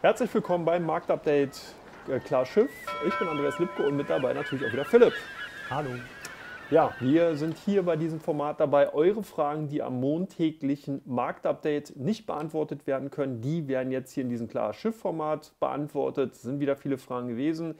Herzlich willkommen beim Marktupdate äh, Klar Schiff. Ich bin Andreas Lipke und mit dabei natürlich auch wieder Philipp. Hallo. Ja, wir sind hier bei diesem Format dabei. Eure Fragen, die am montäglichen Marktupdate nicht beantwortet werden können, die werden jetzt hier in diesem Klar Schiff-Format beantwortet. Es sind wieder viele Fragen gewesen.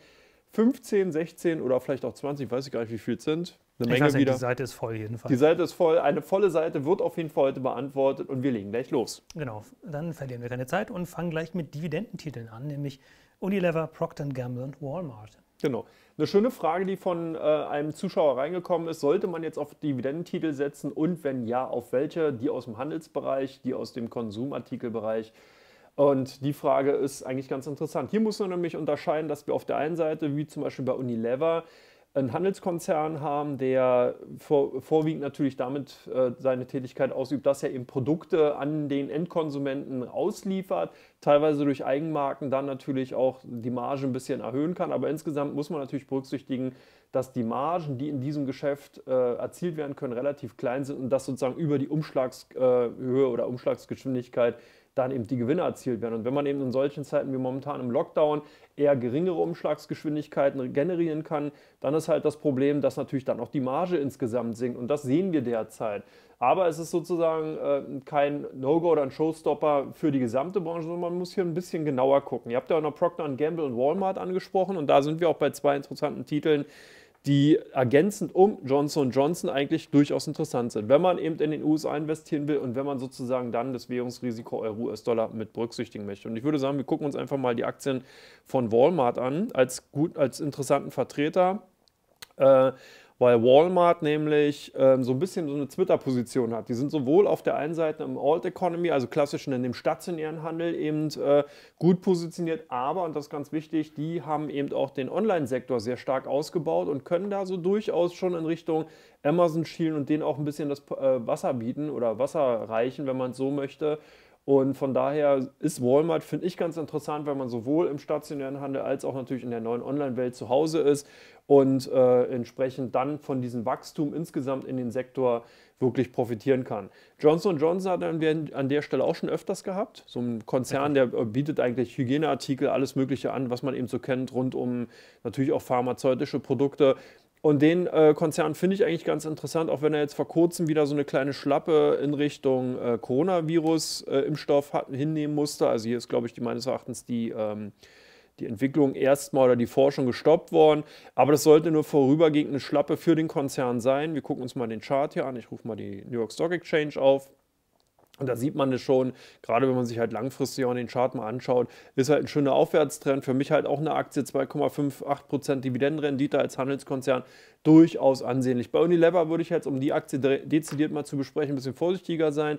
15, 16 oder vielleicht auch 20, weiß ich gar nicht, wie viel es sind eine Menge nicht, wieder. Die Seite ist voll jedenfalls. Die Seite ist voll. Eine volle Seite wird auf jeden Fall heute beantwortet und wir legen gleich los. Genau, dann verlieren wir keine Zeit und fangen gleich mit Dividendentiteln an, nämlich Unilever, Procter Gamble und Walmart. Genau. Eine schöne Frage, die von äh, einem Zuschauer reingekommen ist. Sollte man jetzt auf Dividendentitel setzen und wenn ja, auf welche? Die aus dem Handelsbereich, die aus dem Konsumartikelbereich? Und die Frage ist eigentlich ganz interessant. Hier muss man nämlich unterscheiden, dass wir auf der einen Seite, wie zum Beispiel bei Unilever, einen Handelskonzern haben, der vor, vorwiegend natürlich damit äh, seine Tätigkeit ausübt, dass er eben Produkte an den Endkonsumenten ausliefert, teilweise durch Eigenmarken dann natürlich auch die Marge ein bisschen erhöhen kann. Aber insgesamt muss man natürlich berücksichtigen, dass die Margen, die in diesem Geschäft äh, erzielt werden können, relativ klein sind und das sozusagen über die Umschlagshöhe äh, oder Umschlagsgeschwindigkeit dann eben die Gewinne erzielt werden. Und wenn man eben in solchen Zeiten wie momentan im Lockdown eher geringere Umschlagsgeschwindigkeiten generieren kann, dann ist halt das Problem, dass natürlich dann auch die Marge insgesamt sinkt. Und das sehen wir derzeit. Aber es ist sozusagen äh, kein No-Go oder ein Showstopper für die gesamte Branche, sondern man muss hier ein bisschen genauer gucken. Ihr habt ja auch noch Procter Gamble und Walmart angesprochen und da sind wir auch bei zwei interessanten Titeln, die ergänzend um Johnson Johnson eigentlich durchaus interessant sind. Wenn man eben in den USA investieren will und wenn man sozusagen dann das Währungsrisiko Euro-US-Dollar mit berücksichtigen möchte. Und ich würde sagen, wir gucken uns einfach mal die Aktien von Walmart an als, gut, als interessanten Vertreter. Äh, weil Walmart nämlich ähm, so ein bisschen so eine Twitter-Position hat. Die sind sowohl auf der einen Seite im Old Economy, also klassischen in dem stationären Handel, eben äh, gut positioniert, aber, und das ist ganz wichtig, die haben eben auch den Online-Sektor sehr stark ausgebaut und können da so durchaus schon in Richtung Amazon schielen und denen auch ein bisschen das äh, Wasser bieten oder Wasser reichen, wenn man es so möchte. Und von daher ist Walmart, finde ich, ganz interessant, weil man sowohl im stationären Handel als auch natürlich in der neuen Online-Welt zu Hause ist und äh, entsprechend dann von diesem Wachstum insgesamt in den Sektor wirklich profitieren kann. Johnson Johnson hat wir an der Stelle auch schon öfters gehabt. So ein Konzern, der äh, bietet eigentlich Hygieneartikel, alles Mögliche an, was man eben so kennt, rund um natürlich auch pharmazeutische Produkte. Und den äh, Konzern finde ich eigentlich ganz interessant, auch wenn er jetzt vor kurzem wieder so eine kleine Schlappe in Richtung äh, Coronavirus-Impfstoff äh, hinnehmen musste. Also hier ist, glaube ich, die, meines Erachtens die, ähm, die Entwicklung erstmal oder die Forschung gestoppt worden. Aber das sollte nur vorübergehend eine Schlappe für den Konzern sein. Wir gucken uns mal den Chart hier an. Ich rufe mal die New York Stock Exchange auf. Und da sieht man es schon, gerade wenn man sich halt langfristig auch den Chart mal anschaut, ist halt ein schöner Aufwärtstrend. Für mich halt auch eine Aktie 2,58% Dividendenrendite als Handelskonzern durchaus ansehnlich. Bei Unilever würde ich jetzt, um die Aktie dezidiert mal zu besprechen, ein bisschen vorsichtiger sein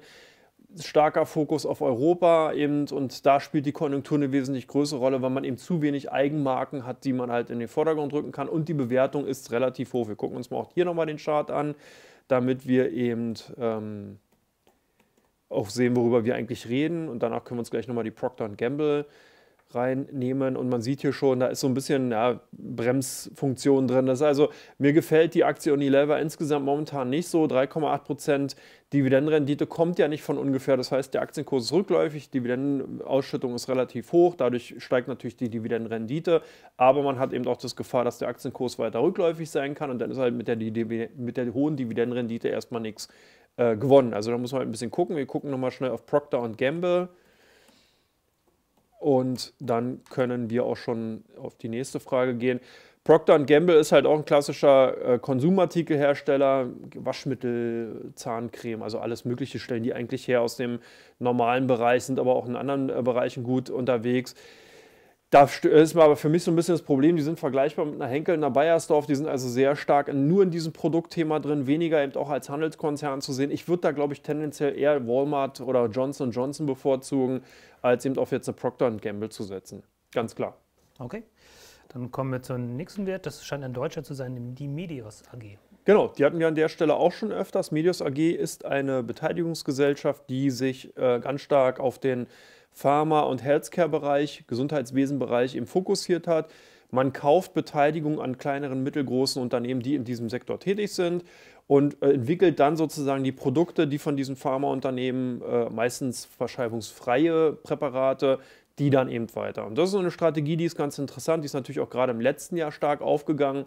starker Fokus auf Europa eben und da spielt die Konjunktur eine wesentlich größere Rolle, weil man eben zu wenig Eigenmarken hat, die man halt in den Vordergrund drücken kann und die Bewertung ist relativ hoch. Wir gucken uns mal auch hier nochmal den Chart an, damit wir eben ähm, auch sehen, worüber wir eigentlich reden. Und danach können wir uns gleich nochmal die Procter Gamble reinnehmen. Und man sieht hier schon, da ist so ein bisschen ja, Bremsfunktion drin. Das ist also, mir gefällt die Aktie Unilever insgesamt momentan nicht so. 3,8% Prozent Dividendenrendite kommt ja nicht von ungefähr. Das heißt, der Aktienkurs ist rückläufig, Dividendenausschüttung ist relativ hoch. Dadurch steigt natürlich die Dividendenrendite. Aber man hat eben auch das Gefahr, dass der Aktienkurs weiter rückläufig sein kann. Und dann ist halt mit der, mit der hohen Dividendenrendite erstmal nichts äh, gewonnen. Also da muss man halt ein bisschen gucken. Wir gucken nochmal schnell auf Procter Gamble. Und dann können wir auch schon auf die nächste Frage gehen. Procter Gamble ist halt auch ein klassischer äh, Konsumartikelhersteller, Waschmittel, Zahncreme, also alles Mögliche stellen die eigentlich her aus dem normalen Bereich, sind aber auch in anderen äh, Bereichen gut unterwegs. Da äh, ist aber für mich so ein bisschen das Problem, die sind vergleichbar mit einer Henkel, einer Bayersdorf, die sind also sehr stark in, nur in diesem Produktthema drin, weniger eben auch als Handelskonzern zu sehen. Ich würde da, glaube ich, tendenziell eher Walmart oder Johnson Johnson bevorzugen, als eben auf jetzt eine Procter Gamble zu setzen. Ganz klar. Okay. Dann kommen wir zum nächsten Wert. Das scheint ein deutscher zu sein, die Medios AG. Genau, die hatten wir an der Stelle auch schon öfters. Medios AG ist eine Beteiligungsgesellschaft, die sich äh, ganz stark auf den Pharma- und Healthcare-Bereich, Gesundheitswesen-Bereich eben fokussiert hat. Man kauft Beteiligung an kleineren, mittelgroßen Unternehmen, die in diesem Sektor tätig sind und äh, entwickelt dann sozusagen die Produkte, die von diesen Pharmaunternehmen, äh, meistens verschreibungsfreie Präparate, die dann eben weiter. Und das ist so eine Strategie, die ist ganz interessant, die ist natürlich auch gerade im letzten Jahr stark aufgegangen.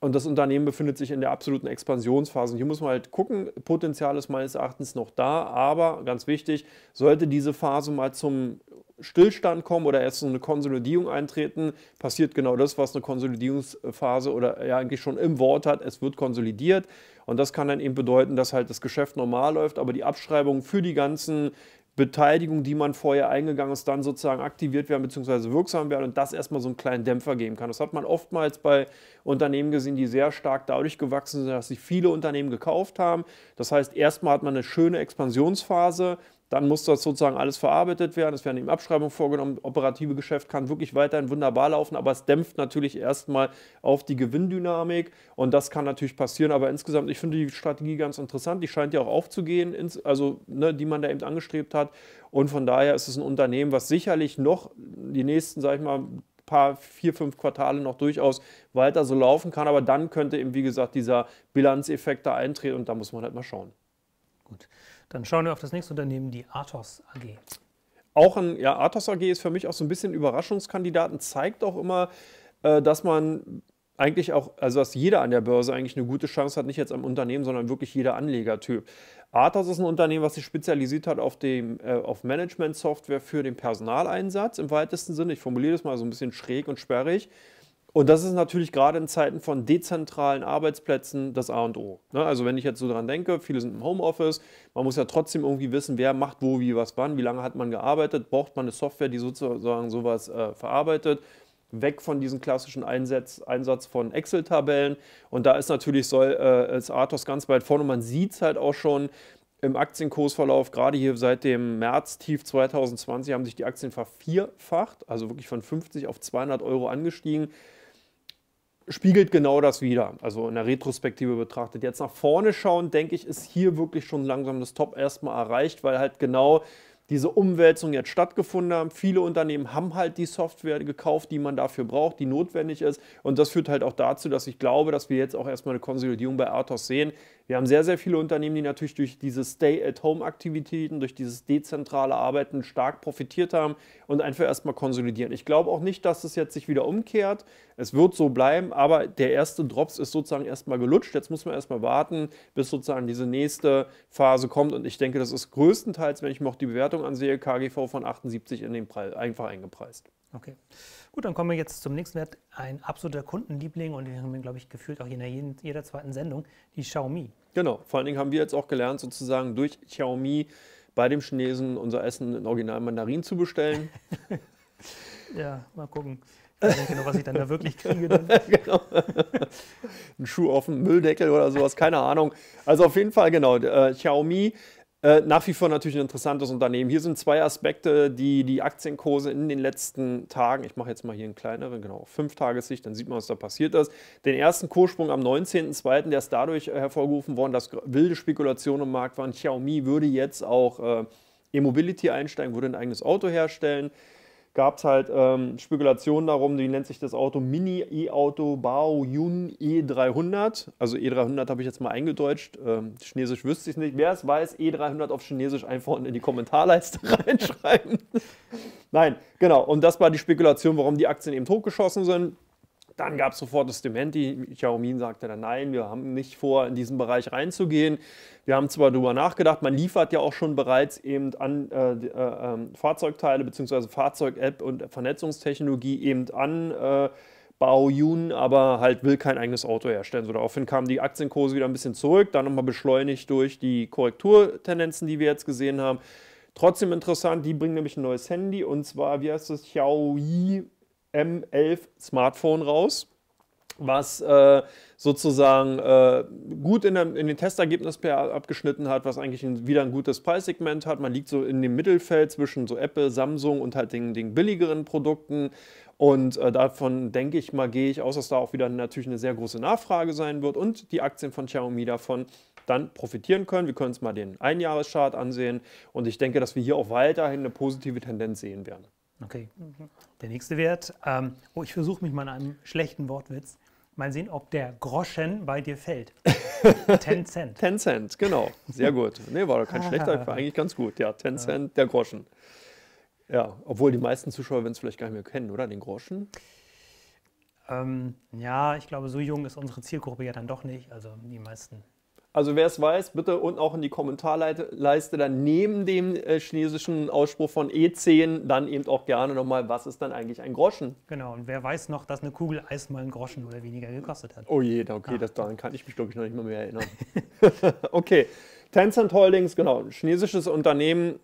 Und das Unternehmen befindet sich in der absoluten Expansionsphase. Und hier muss man halt gucken, Potenzial ist meines Erachtens noch da, aber ganz wichtig, sollte diese Phase mal zum Stillstand kommen oder erst so eine Konsolidierung eintreten, passiert genau das, was eine Konsolidierungsphase oder ja eigentlich schon im Wort hat, es wird konsolidiert. Und das kann dann eben bedeuten, dass halt das Geschäft normal läuft, aber die Abschreibungen für die ganzen Beteiligung, die man vorher eingegangen ist, dann sozusagen aktiviert werden bzw. wirksam werden und das erstmal so einen kleinen Dämpfer geben kann. Das hat man oftmals bei Unternehmen gesehen, die sehr stark dadurch gewachsen sind, dass sie viele Unternehmen gekauft haben. Das heißt, erstmal hat man eine schöne Expansionsphase, dann muss das sozusagen alles verarbeitet werden, es werden eben Abschreibungen vorgenommen, operative Geschäft kann wirklich weiterhin wunderbar laufen, aber es dämpft natürlich erstmal auf die Gewinndynamik und das kann natürlich passieren, aber insgesamt, ich finde die Strategie ganz interessant, die scheint ja auch aufzugehen, also ne, die man da eben angestrebt hat und von daher ist es ein Unternehmen, was sicherlich noch die nächsten, sag ich mal, paar, vier, fünf Quartale noch durchaus weiter so laufen kann. Aber dann könnte eben, wie gesagt, dieser Bilanzeffekt da eintreten und da muss man halt mal schauen. Gut. Dann schauen wir auf das nächste Unternehmen, die Athos AG. Auch ein, ja, Athos AG ist für mich auch so ein bisschen Überraschungskandidaten, zeigt auch immer, äh, dass man eigentlich auch, also dass jeder an der Börse eigentlich eine gute Chance hat, nicht jetzt am Unternehmen, sondern wirklich jeder Anlegertyp. Arthas ist ein Unternehmen, was sich spezialisiert hat auf, dem, äh, auf Management-Software für den Personaleinsatz im weitesten Sinne. Ich formuliere das mal so ein bisschen schräg und sperrig. Und das ist natürlich gerade in Zeiten von dezentralen Arbeitsplätzen das A und O. Ne? Also wenn ich jetzt so dran denke, viele sind im Homeoffice, man muss ja trotzdem irgendwie wissen, wer macht wo, wie, was, wann, wie lange hat man gearbeitet, braucht man eine Software, die sozusagen sowas äh, verarbeitet. Weg von diesem klassischen Einsatz, Einsatz von Excel-Tabellen. Und da ist natürlich soll, äh, Athos ganz weit vorne. Man sieht es halt auch schon, im Aktienkursverlauf, gerade hier seit dem März-Tief 2020, haben sich die Aktien vervierfacht, also wirklich von 50 auf 200 Euro angestiegen spiegelt genau das wieder. Also in der Retrospektive betrachtet. Jetzt nach vorne schauen, denke ich, ist hier wirklich schon langsam das Top erstmal erreicht, weil halt genau diese Umwälzung jetzt stattgefunden haben. Viele Unternehmen haben halt die Software gekauft, die man dafür braucht, die notwendig ist. Und das führt halt auch dazu, dass ich glaube, dass wir jetzt auch erstmal eine Konsolidierung bei Athos sehen. Wir haben sehr, sehr viele Unternehmen, die natürlich durch diese Stay-at-Home-Aktivitäten, durch dieses dezentrale Arbeiten stark profitiert haben und einfach erstmal konsolidieren. Ich glaube auch nicht, dass es jetzt sich wieder umkehrt. Es wird so bleiben, aber der erste Drops ist sozusagen erstmal gelutscht. Jetzt muss man erstmal warten, bis sozusagen diese nächste Phase kommt. Und ich denke, das ist größtenteils, wenn ich mir auch die Bewertung ansehe, KGV von 78 in den Preis einfach eingepreist. Okay. Gut, dann kommen wir jetzt zum nächsten Wert. Ein absoluter Kundenliebling und den haben wir, glaube ich, gefühlt auch in jeder, jeder zweiten Sendung, die Xiaomi. Genau, vor allen Dingen haben wir jetzt auch gelernt, sozusagen durch Xiaomi bei dem Chinesen unser Essen in Original Mandarin zu bestellen. ja, mal gucken. Ich weiß nicht genau, was ich dann da wirklich kriege. Dann. genau. Ein Schuh auf dem Mülldeckel oder sowas, keine Ahnung. Also auf jeden Fall, genau, äh, Xiaomi äh, nach wie vor natürlich ein interessantes Unternehmen. Hier sind zwei Aspekte, die die Aktienkurse in den letzten Tagen, ich mache jetzt mal hier einen kleineren, genau, fünf Tagessicht, dann sieht man, was da passiert ist. Den ersten Kurssprung am 19.02., der ist dadurch äh, hervorgerufen worden, dass wilde Spekulationen im Markt waren. Xiaomi würde jetzt auch äh, E-Mobility einsteigen, würde ein eigenes Auto herstellen gab es halt ähm, Spekulationen darum, wie nennt sich das Auto? Mini-E-Auto Bao Yun E300. Also E300 habe ich jetzt mal eingedeutscht. Ähm, Chinesisch wüsste ich nicht. Wer es weiß, E300 auf Chinesisch einfach in die Kommentarleiste reinschreiben. Nein, genau. Und das war die Spekulation, warum die Aktien eben hochgeschossen sind. Dann gab es sofort das Dementi. Xiaomi sagte dann, nein, wir haben nicht vor, in diesen Bereich reinzugehen. Wir haben zwar darüber nachgedacht, man liefert ja auch schon bereits eben an äh, äh, ähm, Fahrzeugteile bzw. Fahrzeug-App und Vernetzungstechnologie eben an äh, Baoyun, aber halt will kein eigenes Auto herstellen. So daraufhin kamen die Aktienkurse wieder ein bisschen zurück, dann nochmal beschleunigt durch die Korrekturtendenzen, die wir jetzt gesehen haben. Trotzdem interessant, die bringen nämlich ein neues Handy und zwar, wie heißt das, Xiaomi M11 Smartphone raus, was äh, sozusagen äh, gut in, der, in den Testergebnissen abgeschnitten hat, was eigentlich ein, wieder ein gutes Preissegment hat. Man liegt so in dem Mittelfeld zwischen so Apple, Samsung und halt den, den billigeren Produkten. Und äh, davon denke ich mal, gehe ich aus, dass da auch wieder natürlich eine sehr große Nachfrage sein wird und die Aktien von Xiaomi davon dann profitieren können. Wir können uns mal den Einjahreschart ansehen und ich denke, dass wir hier auch weiterhin eine positive Tendenz sehen werden. Okay. Mhm. Der nächste Wert. Ähm, oh, ich versuche mich mal an einem schlechten Wortwitz. Mal sehen, ob der Groschen bei dir fällt. Ten Cent. Ten Cent, genau. Sehr gut. Nee, war doch kein schlechter, war eigentlich ganz gut. Ja, Ten Cent, der Groschen. Ja, obwohl die meisten Zuschauer werden es vielleicht gar nicht mehr kennen, oder? Den Groschen? Ähm, ja, ich glaube, so jung ist unsere Zielgruppe ja dann doch nicht. Also die meisten also wer es weiß, bitte unten auch in die Kommentarleiste dann neben dem äh, chinesischen Ausspruch von E10 dann eben auch gerne nochmal, was ist dann eigentlich ein Groschen? Genau, und wer weiß noch, dass eine Kugel Eis mal einen Groschen oder weniger gekostet hat. Oh je, okay, ah. das, daran kann ich mich glaube ich noch nicht mal mehr erinnern. okay, Tencent Holdings, genau, chinesisches Unternehmen,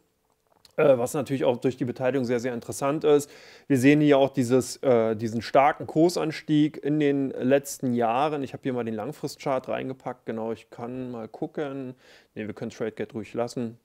äh, was natürlich auch durch die Beteiligung sehr, sehr interessant ist. Wir sehen hier auch dieses, äh, diesen starken Kursanstieg in den letzten Jahren. Ich habe hier mal den Langfristchart reingepackt. Genau, ich kann mal gucken. Ne, wir können TradeGate ruhig lassen.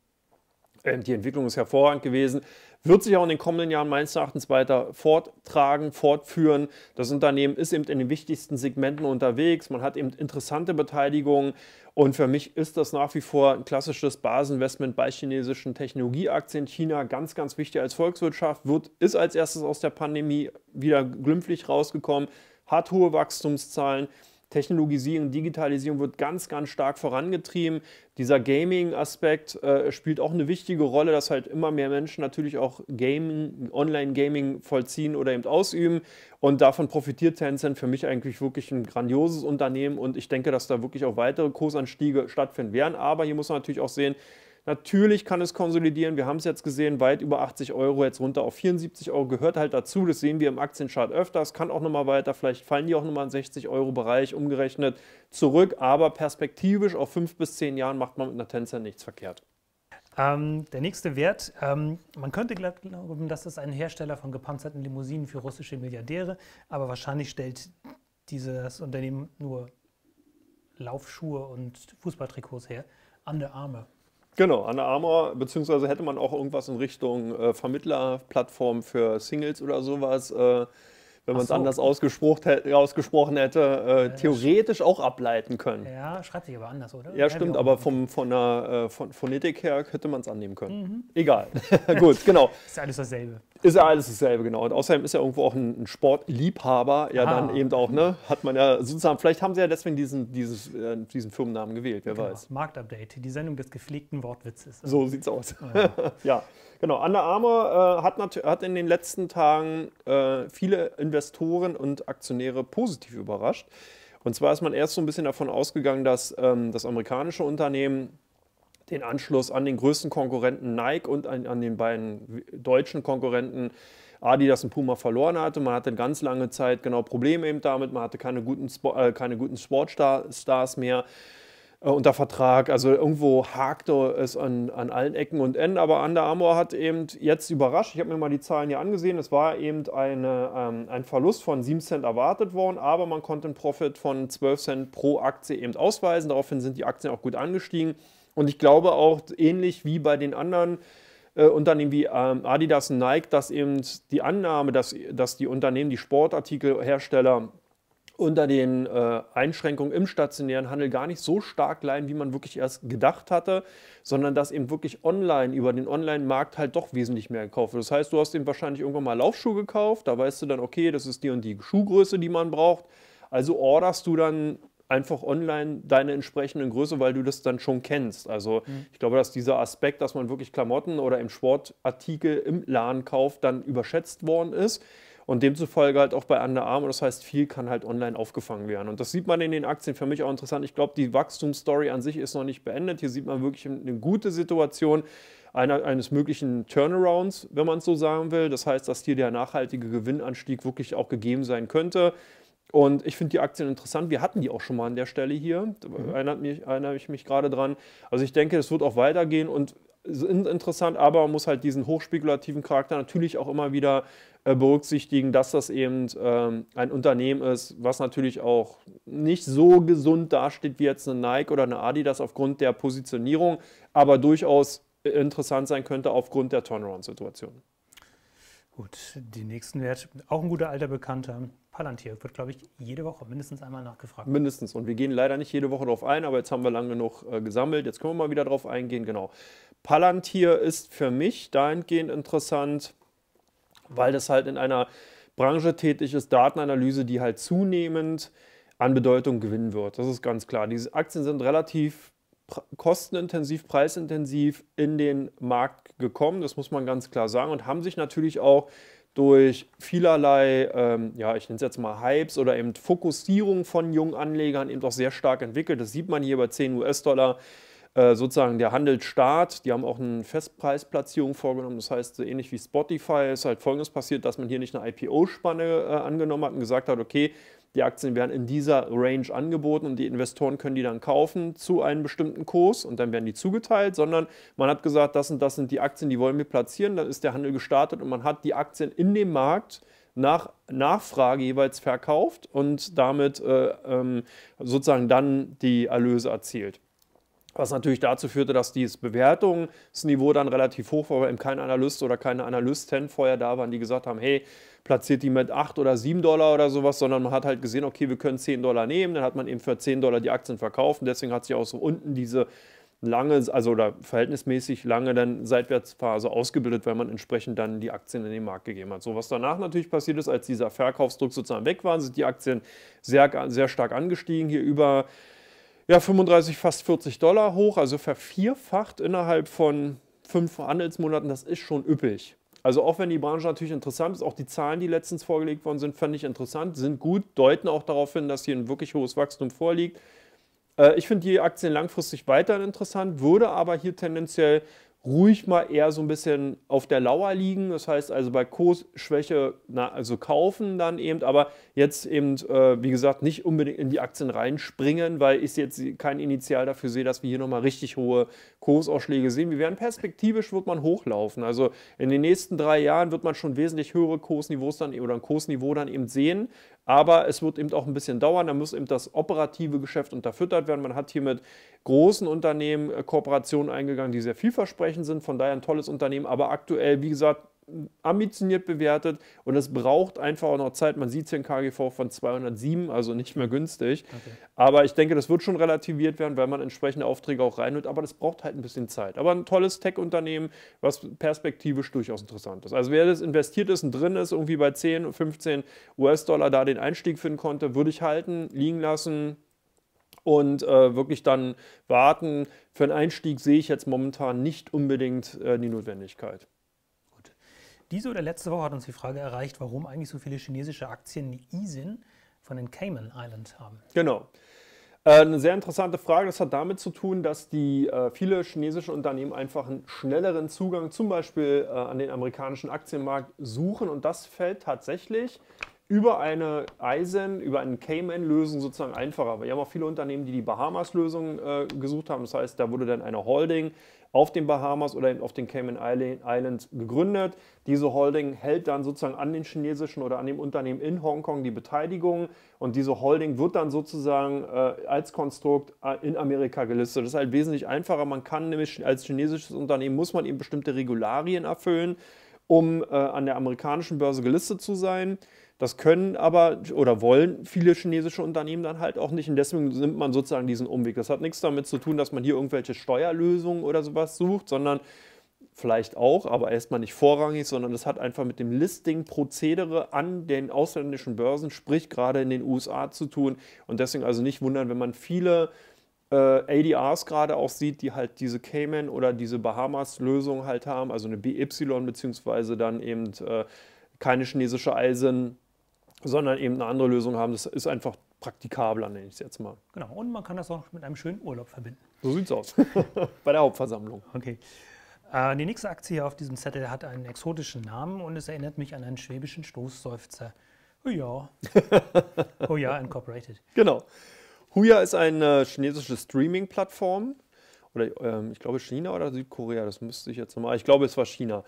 Ähm, die Entwicklung ist hervorragend gewesen, wird sich auch in den kommenden Jahren meines Erachtens weiter forttragen, fortführen. Das Unternehmen ist eben in den wichtigsten Segmenten unterwegs. Man hat eben interessante Beteiligungen und für mich ist das nach wie vor ein klassisches Basinvestment bei chinesischen Technologieaktien. China ganz, ganz wichtig als Volkswirtschaft, wird, ist als erstes aus der Pandemie wieder glimpflich rausgekommen, hat hohe Wachstumszahlen. Technologisierung, Digitalisierung wird ganz, ganz stark vorangetrieben. Dieser Gaming-Aspekt äh, spielt auch eine wichtige Rolle, dass halt immer mehr Menschen natürlich auch Gaming, Online-Gaming vollziehen oder eben ausüben. Und davon profitiert Tencent für mich eigentlich wirklich ein grandioses Unternehmen. Und ich denke, dass da wirklich auch weitere Kursanstiege stattfinden werden. Aber hier muss man natürlich auch sehen, Natürlich kann es konsolidieren. Wir haben es jetzt gesehen, weit über 80 Euro, jetzt runter auf 74 Euro, gehört halt dazu. Das sehen wir im Aktienchart öfters. Kann auch nochmal weiter, vielleicht fallen die auch nochmal in 60 Euro Bereich umgerechnet zurück. Aber perspektivisch auf fünf bis zehn Jahren macht man mit einer Tencent nichts verkehrt. Ähm, der nächste Wert, ähm, man könnte glauben, das ist ein Hersteller von gepanzerten Limousinen für russische Milliardäre, aber wahrscheinlich stellt dieses Unternehmen nur Laufschuhe und Fußballtrikots her. Under Armour. Genau, Under Armor, beziehungsweise hätte man auch irgendwas in Richtung äh, Vermittlerplattform für Singles oder sowas äh, wenn man es so. anders ausgesprochen hätte, äh, theoretisch auch ableiten können. Ja, schreibt sich aber anders, oder? Ja, stimmt, aber vom, von der äh, von Phonetik her hätte man es annehmen können. Mhm. Egal. Gut, genau. Ist ja alles dasselbe. Ist ja alles dasselbe, genau. Und außerdem ist ja irgendwo auch ein, ein Sportliebhaber, ja ah. dann eben auch, ne? Hat man ja sozusagen, vielleicht haben sie ja deswegen diesen, dieses, äh, diesen Firmennamen gewählt, wer genau. weiß. Marktupdate, die Sendung des gepflegten Wortwitzes. So sieht's aus. ja. ja. Genau, Under Armour äh, hat, hat, in den letzten Tagen äh, viele Investoren und Aktionäre positiv überrascht. Und zwar ist man erst so ein bisschen davon ausgegangen, dass ähm, das amerikanische Unternehmen den Anschluss an den größten Konkurrenten Nike und an, an den beiden deutschen Konkurrenten Adidas und Puma verloren hatte. Man hatte ganz lange Zeit genau Probleme eben damit, man hatte keine guten, Sp äh, keine guten Sportstars mehr äh, unter Vertrag. Also irgendwo hakte es an, an allen Ecken und Enden. Aber Under Armour hat eben jetzt überrascht, ich habe mir mal die Zahlen hier angesehen, es war eben eine, ähm, ein Verlust von 7 Cent erwartet worden, aber man konnte einen Profit von 12 Cent pro Aktie eben ausweisen. Daraufhin sind die Aktien auch gut angestiegen. Und ich glaube auch ähnlich wie bei den anderen äh, Unternehmen wie ähm, Adidas und Nike, dass eben die Annahme, dass, dass die Unternehmen, die Sportartikelhersteller unter den äh, Einschränkungen im stationären Handel gar nicht so stark leiden, wie man wirklich erst gedacht hatte, sondern dass eben wirklich online über den Online-Markt halt doch wesentlich mehr gekauft wird. Das heißt, du hast eben wahrscheinlich irgendwann mal Laufschuhe gekauft, da weißt du dann, okay, das ist die und die Schuhgröße, die man braucht. Also orderst du dann einfach online deine entsprechenden Größe, weil du das dann schon kennst. Also mhm. ich glaube, dass dieser Aspekt, dass man wirklich Klamotten oder im Sportartikel im Laden kauft, dann überschätzt worden ist und demzufolge halt auch bei Under Armour. Das heißt, viel kann halt online aufgefangen werden. Und das sieht man in den Aktien für mich auch interessant. Ich glaube, die Wachstumsstory an sich ist noch nicht beendet. Hier sieht man wirklich eine gute Situation einer, eines möglichen Turnarounds, wenn man es so sagen will. Das heißt, dass hier der nachhaltige Gewinnanstieg wirklich auch gegeben sein könnte. Und ich finde die Aktien interessant. Wir hatten die auch schon mal an der Stelle hier. Da mhm. erinnert mich, erinnere ich mich gerade dran. Also ich denke, es wird auch weitergehen. Und interessant, aber man muss halt diesen hochspekulativen Charakter natürlich auch immer wieder äh, berücksichtigen, dass das eben ähm, ein Unternehmen ist, was natürlich auch nicht so gesund dasteht wie jetzt eine Nike oder eine Adidas aufgrund der Positionierung, aber durchaus äh, interessant sein könnte aufgrund der Turnaround-Situation. Gut, den nächsten Wert, auch ein guter alter Bekannter, Palantir, wird, glaube ich, jede Woche mindestens einmal nachgefragt. Mindestens. Und wir gehen leider nicht jede Woche darauf ein, aber jetzt haben wir lange genug äh, gesammelt. Jetzt können wir mal wieder darauf eingehen. Genau. Palantir ist für mich dahingehend interessant, weil das halt in einer Branche tätig ist, Datenanalyse, die halt zunehmend an Bedeutung gewinnen wird. Das ist ganz klar. Diese Aktien sind relativ kostenintensiv, preisintensiv in den Markt gekommen, das muss man ganz klar sagen, und haben sich natürlich auch durch vielerlei, ähm, ja, ich nenne es jetzt mal Hypes oder eben Fokussierung von jungen Anlegern eben auch sehr stark entwickelt. Das sieht man hier bei 10 US-Dollar äh, sozusagen der Handel Die haben auch eine Festpreisplatzierung vorgenommen. Das heißt, so ähnlich wie Spotify ist halt folgendes passiert, dass man hier nicht eine IPO-Spanne äh, angenommen hat und gesagt hat, okay, die Aktien werden in dieser Range angeboten und die Investoren können die dann kaufen zu einem bestimmten Kurs und dann werden die zugeteilt, sondern man hat gesagt, das und das sind die Aktien, die wollen wir platzieren. Dann ist der Handel gestartet und man hat die Aktien in dem Markt nach Nachfrage jeweils verkauft und damit äh, ähm, sozusagen dann die Erlöse erzielt. Was natürlich dazu führte, dass dieses Bewertungsniveau dann relativ hoch war, weil eben kein Analyst oder keine Analysten vorher da waren, die gesagt haben, hey, platziert die mit 8 oder 7 Dollar oder sowas, sondern man hat halt gesehen, okay, wir können 10 Dollar nehmen, dann hat man eben für 10 Dollar die Aktien verkauft und deswegen hat sich auch so unten diese lange, also oder verhältnismäßig lange dann Seitwärtsphase ausgebildet, weil man entsprechend dann die Aktien in den Markt gegeben hat. So, was danach natürlich passiert ist, als dieser Verkaufsdruck sozusagen weg war, sind die Aktien sehr, sehr stark angestiegen, hier über ja, 35, fast 40 Dollar hoch, also vervierfacht innerhalb von fünf Handelsmonaten. Das ist schon üppig. Also auch wenn die Branche natürlich interessant ist, auch die Zahlen, die letztens vorgelegt worden sind, fand ich interessant, sind gut, deuten auch darauf hin, dass hier ein wirklich hohes Wachstum vorliegt. Äh, ich finde die Aktien langfristig weiterhin interessant, würde aber hier tendenziell ruhig mal eher so ein bisschen auf der Lauer liegen. Das heißt also bei Kursschwäche na, also kaufen dann eben, aber jetzt eben, äh, wie gesagt, nicht unbedingt in die Aktien reinspringen, weil ich jetzt kein Initial dafür sehe, dass wir hier nochmal richtig hohe Kursausschläge sehen. Wir werden perspektivisch, wird man hochlaufen. Also in den nächsten drei Jahren wird man schon wesentlich höhere Kursniveaus dann oder ein Kursniveau dann eben sehen. Aber es wird eben auch ein bisschen dauern. Da muss eben das operative Geschäft unterfüttert werden. Man hat hier mit großen Unternehmen äh, Kooperationen eingegangen, die sehr vielversprechend sind. Von daher ein tolles Unternehmen. Aber aktuell, wie gesagt, ambitioniert bewertet und es braucht einfach auch noch Zeit. Man sieht es hier in KGV von 207, also nicht mehr günstig. Okay. Aber ich denke, das wird schon relativiert werden, weil man entsprechende Aufträge auch reinholt. Aber das braucht halt ein bisschen Zeit. Aber ein tolles Tech-Unternehmen, was perspektivisch durchaus interessant ist. Also wer das investiert ist und drin ist, irgendwie bei 10, 15 US-Dollar da den Einstieg finden konnte, würde ich halten, liegen lassen, und äh, wirklich dann warten. Für einen Einstieg sehe ich jetzt momentan nicht unbedingt äh, die Notwendigkeit. Diese oder letzte Woche hat uns die Frage erreicht, warum eigentlich so viele chinesische Aktien die ISIN von den Cayman Islands haben. Genau. Äh, eine sehr interessante Frage. Das hat damit zu tun, dass die äh, viele chinesische Unternehmen einfach einen schnelleren Zugang zum Beispiel äh, an den amerikanischen Aktienmarkt suchen und das fällt tatsächlich über eine Eisen, über eine Cayman-Lösung sozusagen einfacher. Wir haben auch viele Unternehmen, die die Bahamas-Lösung äh, gesucht haben. Das heißt, da wurde dann eine Holding auf den Bahamas oder auf den Cayman Islands gegründet. Diese Holding hält dann sozusagen an den chinesischen oder an dem Unternehmen in Hongkong die Beteiligung und diese Holding wird dann sozusagen äh, als Konstrukt äh, in Amerika gelistet. Das ist halt wesentlich einfacher. Man kann nämlich als chinesisches Unternehmen muss man eben bestimmte Regularien erfüllen um äh, an der amerikanischen Börse gelistet zu sein. Das können aber oder wollen viele chinesische Unternehmen dann halt auch nicht. Und deswegen nimmt man sozusagen diesen Umweg. Das hat nichts damit zu tun, dass man hier irgendwelche Steuerlösungen oder sowas sucht, sondern vielleicht auch, aber erstmal nicht vorrangig, sondern das hat einfach mit dem Listing-Prozedere an den ausländischen Börsen, sprich gerade in den USA zu tun. Und deswegen also nicht wundern, wenn man viele äh, ADRs gerade auch sieht, die halt diese Cayman oder diese Bahamas-Lösung halt haben, also eine BY beziehungsweise dann eben äh, keine chinesische Eisen, sondern eben eine andere Lösung haben. Das ist einfach praktikabler, nenne ich es jetzt mal. Genau, und man kann das auch mit einem schönen Urlaub verbinden. So sieht's aus, bei der Hauptversammlung. Okay. Äh, die nächste Aktie auf diesem Zettel hat einen exotischen Namen und es erinnert mich an einen schwäbischen Stoßseufzer. Oh ja. oh ja, Incorporated. Genau. Huya ist eine chinesische Streaming-Plattform. Oder ähm, ich glaube China oder Südkorea, das müsste ich jetzt nochmal. Ich glaube, es war China.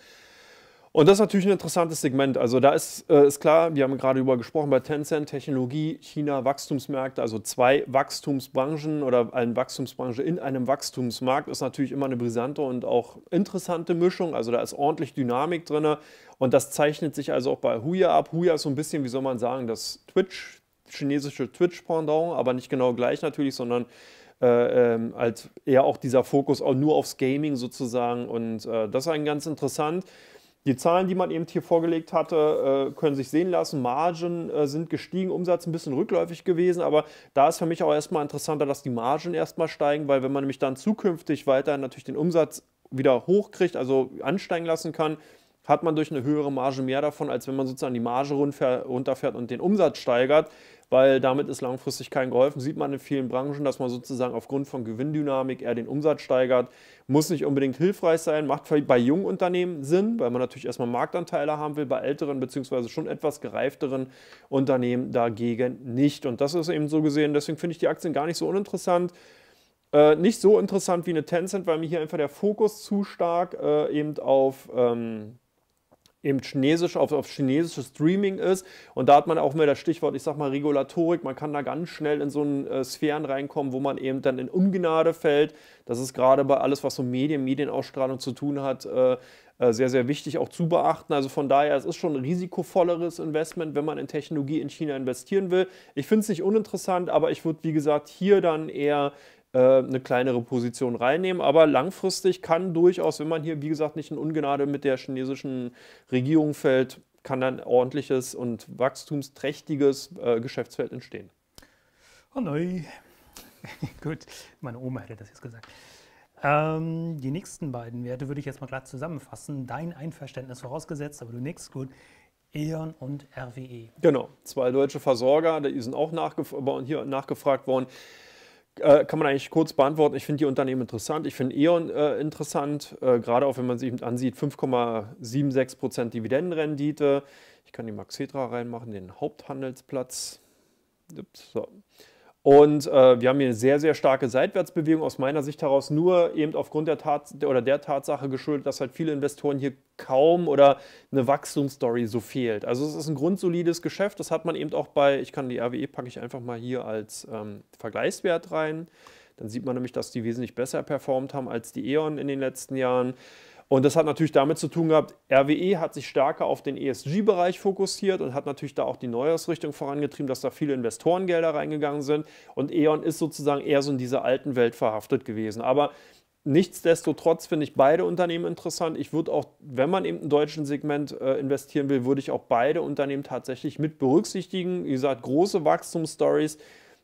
Und das ist natürlich ein interessantes Segment. Also da ist, äh, ist klar, wir haben gerade über gesprochen, bei Tencent Technologie, China Wachstumsmärkte, also zwei Wachstumsbranchen oder eine Wachstumsbranche in einem Wachstumsmarkt ist natürlich immer eine brisante und auch interessante Mischung. Also da ist ordentlich Dynamik drin und das zeichnet sich also auch bei Huya ab. Huya ist so ein bisschen, wie soll man sagen, das Twitch chinesische Twitch-Pendant, aber nicht genau gleich natürlich, sondern äh, ähm, als eher auch dieser Fokus auch nur aufs Gaming sozusagen. Und äh, das ist ein ganz interessant. Die Zahlen, die man eben hier vorgelegt hatte, äh, können sich sehen lassen. Margen äh, sind gestiegen, Umsatz ein bisschen rückläufig gewesen, aber da ist für mich auch erstmal interessanter, dass die Margen erstmal steigen, weil wenn man nämlich dann zukünftig weiterhin natürlich den Umsatz wieder hochkriegt, also ansteigen lassen kann, hat man durch eine höhere Marge mehr davon, als wenn man sozusagen die Marge runterfährt und den Umsatz steigert, weil damit ist langfristig kein geholfen. Sieht man in vielen Branchen, dass man sozusagen aufgrund von Gewinndynamik eher den Umsatz steigert. Muss nicht unbedingt hilfreich sein, macht bei jungen Unternehmen Sinn, weil man natürlich erstmal Marktanteile haben will, bei älteren bzw. schon etwas gereifteren Unternehmen dagegen nicht. Und das ist eben so gesehen, deswegen finde ich die Aktien gar nicht so uninteressant. Äh, nicht so interessant wie eine Tencent, weil mir hier einfach der Fokus zu stark äh, eben auf ähm, eben Chinesisch, auf, auf chinesisches Streaming ist. Und da hat man auch mehr das Stichwort, ich sag mal, Regulatorik. Man kann da ganz schnell in so einen äh, Sphären reinkommen, wo man eben dann in Ungnade fällt. Das ist gerade bei alles, was so Medien, Medienausstrahlung zu tun hat, äh, äh, sehr, sehr wichtig auch zu beachten. Also von daher, es ist schon ein risikovolleres Investment, wenn man in Technologie in China investieren will. Ich finde es nicht uninteressant, aber ich würde, wie gesagt, hier dann eher äh, eine kleinere Position reinnehmen. Aber langfristig kann durchaus, wenn man hier, wie gesagt, nicht in Ungnade mit der chinesischen Regierung fällt, kann dann ordentliches und wachstumsträchtiges äh, Geschäftsfeld entstehen. Oh nein. Gut, meine Oma hätte das jetzt gesagt. Ähm, die nächsten beiden Werte würde ich jetzt mal glatt zusammenfassen. Dein Einverständnis vorausgesetzt, aber du nix. Gut. E.ON und RWE. Genau, zwei deutsche Versorger, die sind auch nachgef hier nachgefragt worden äh, kann man eigentlich kurz beantworten. Ich finde die Unternehmen interessant. Ich finde E.ON äh, interessant, äh, gerade auch wenn man sich ansieht, 5,76% Dividendenrendite. Ich kann die Maxetra reinmachen, den Haupthandelsplatz. So. Und äh, wir haben hier eine sehr, sehr starke Seitwärtsbewegung aus meiner Sicht heraus, nur eben aufgrund der, Tats oder der Tatsache geschuldet, dass halt viele Investoren hier kaum oder eine Wachstumsstory so fehlt. Also es ist ein grundsolides Geschäft, das hat man eben auch bei, ich kann die RWE packe ich einfach mal hier als ähm, Vergleichswert rein. Dann sieht man nämlich, dass die wesentlich besser performt haben als die E.ON in den letzten Jahren. Und das hat natürlich damit zu tun gehabt, RWE hat sich stärker auf den ESG-Bereich fokussiert und hat natürlich da auch die Neuausrichtung vorangetrieben, dass da viele Investorengelder reingegangen sind. Und E.ON ist sozusagen eher so in dieser alten Welt verhaftet gewesen. Aber Nichtsdestotrotz finde ich beide Unternehmen interessant. Ich würde auch, wenn man eben im deutschen Segment äh, investieren will, würde ich auch beide Unternehmen tatsächlich mit berücksichtigen. Wie gesagt, große Wachstumsstories,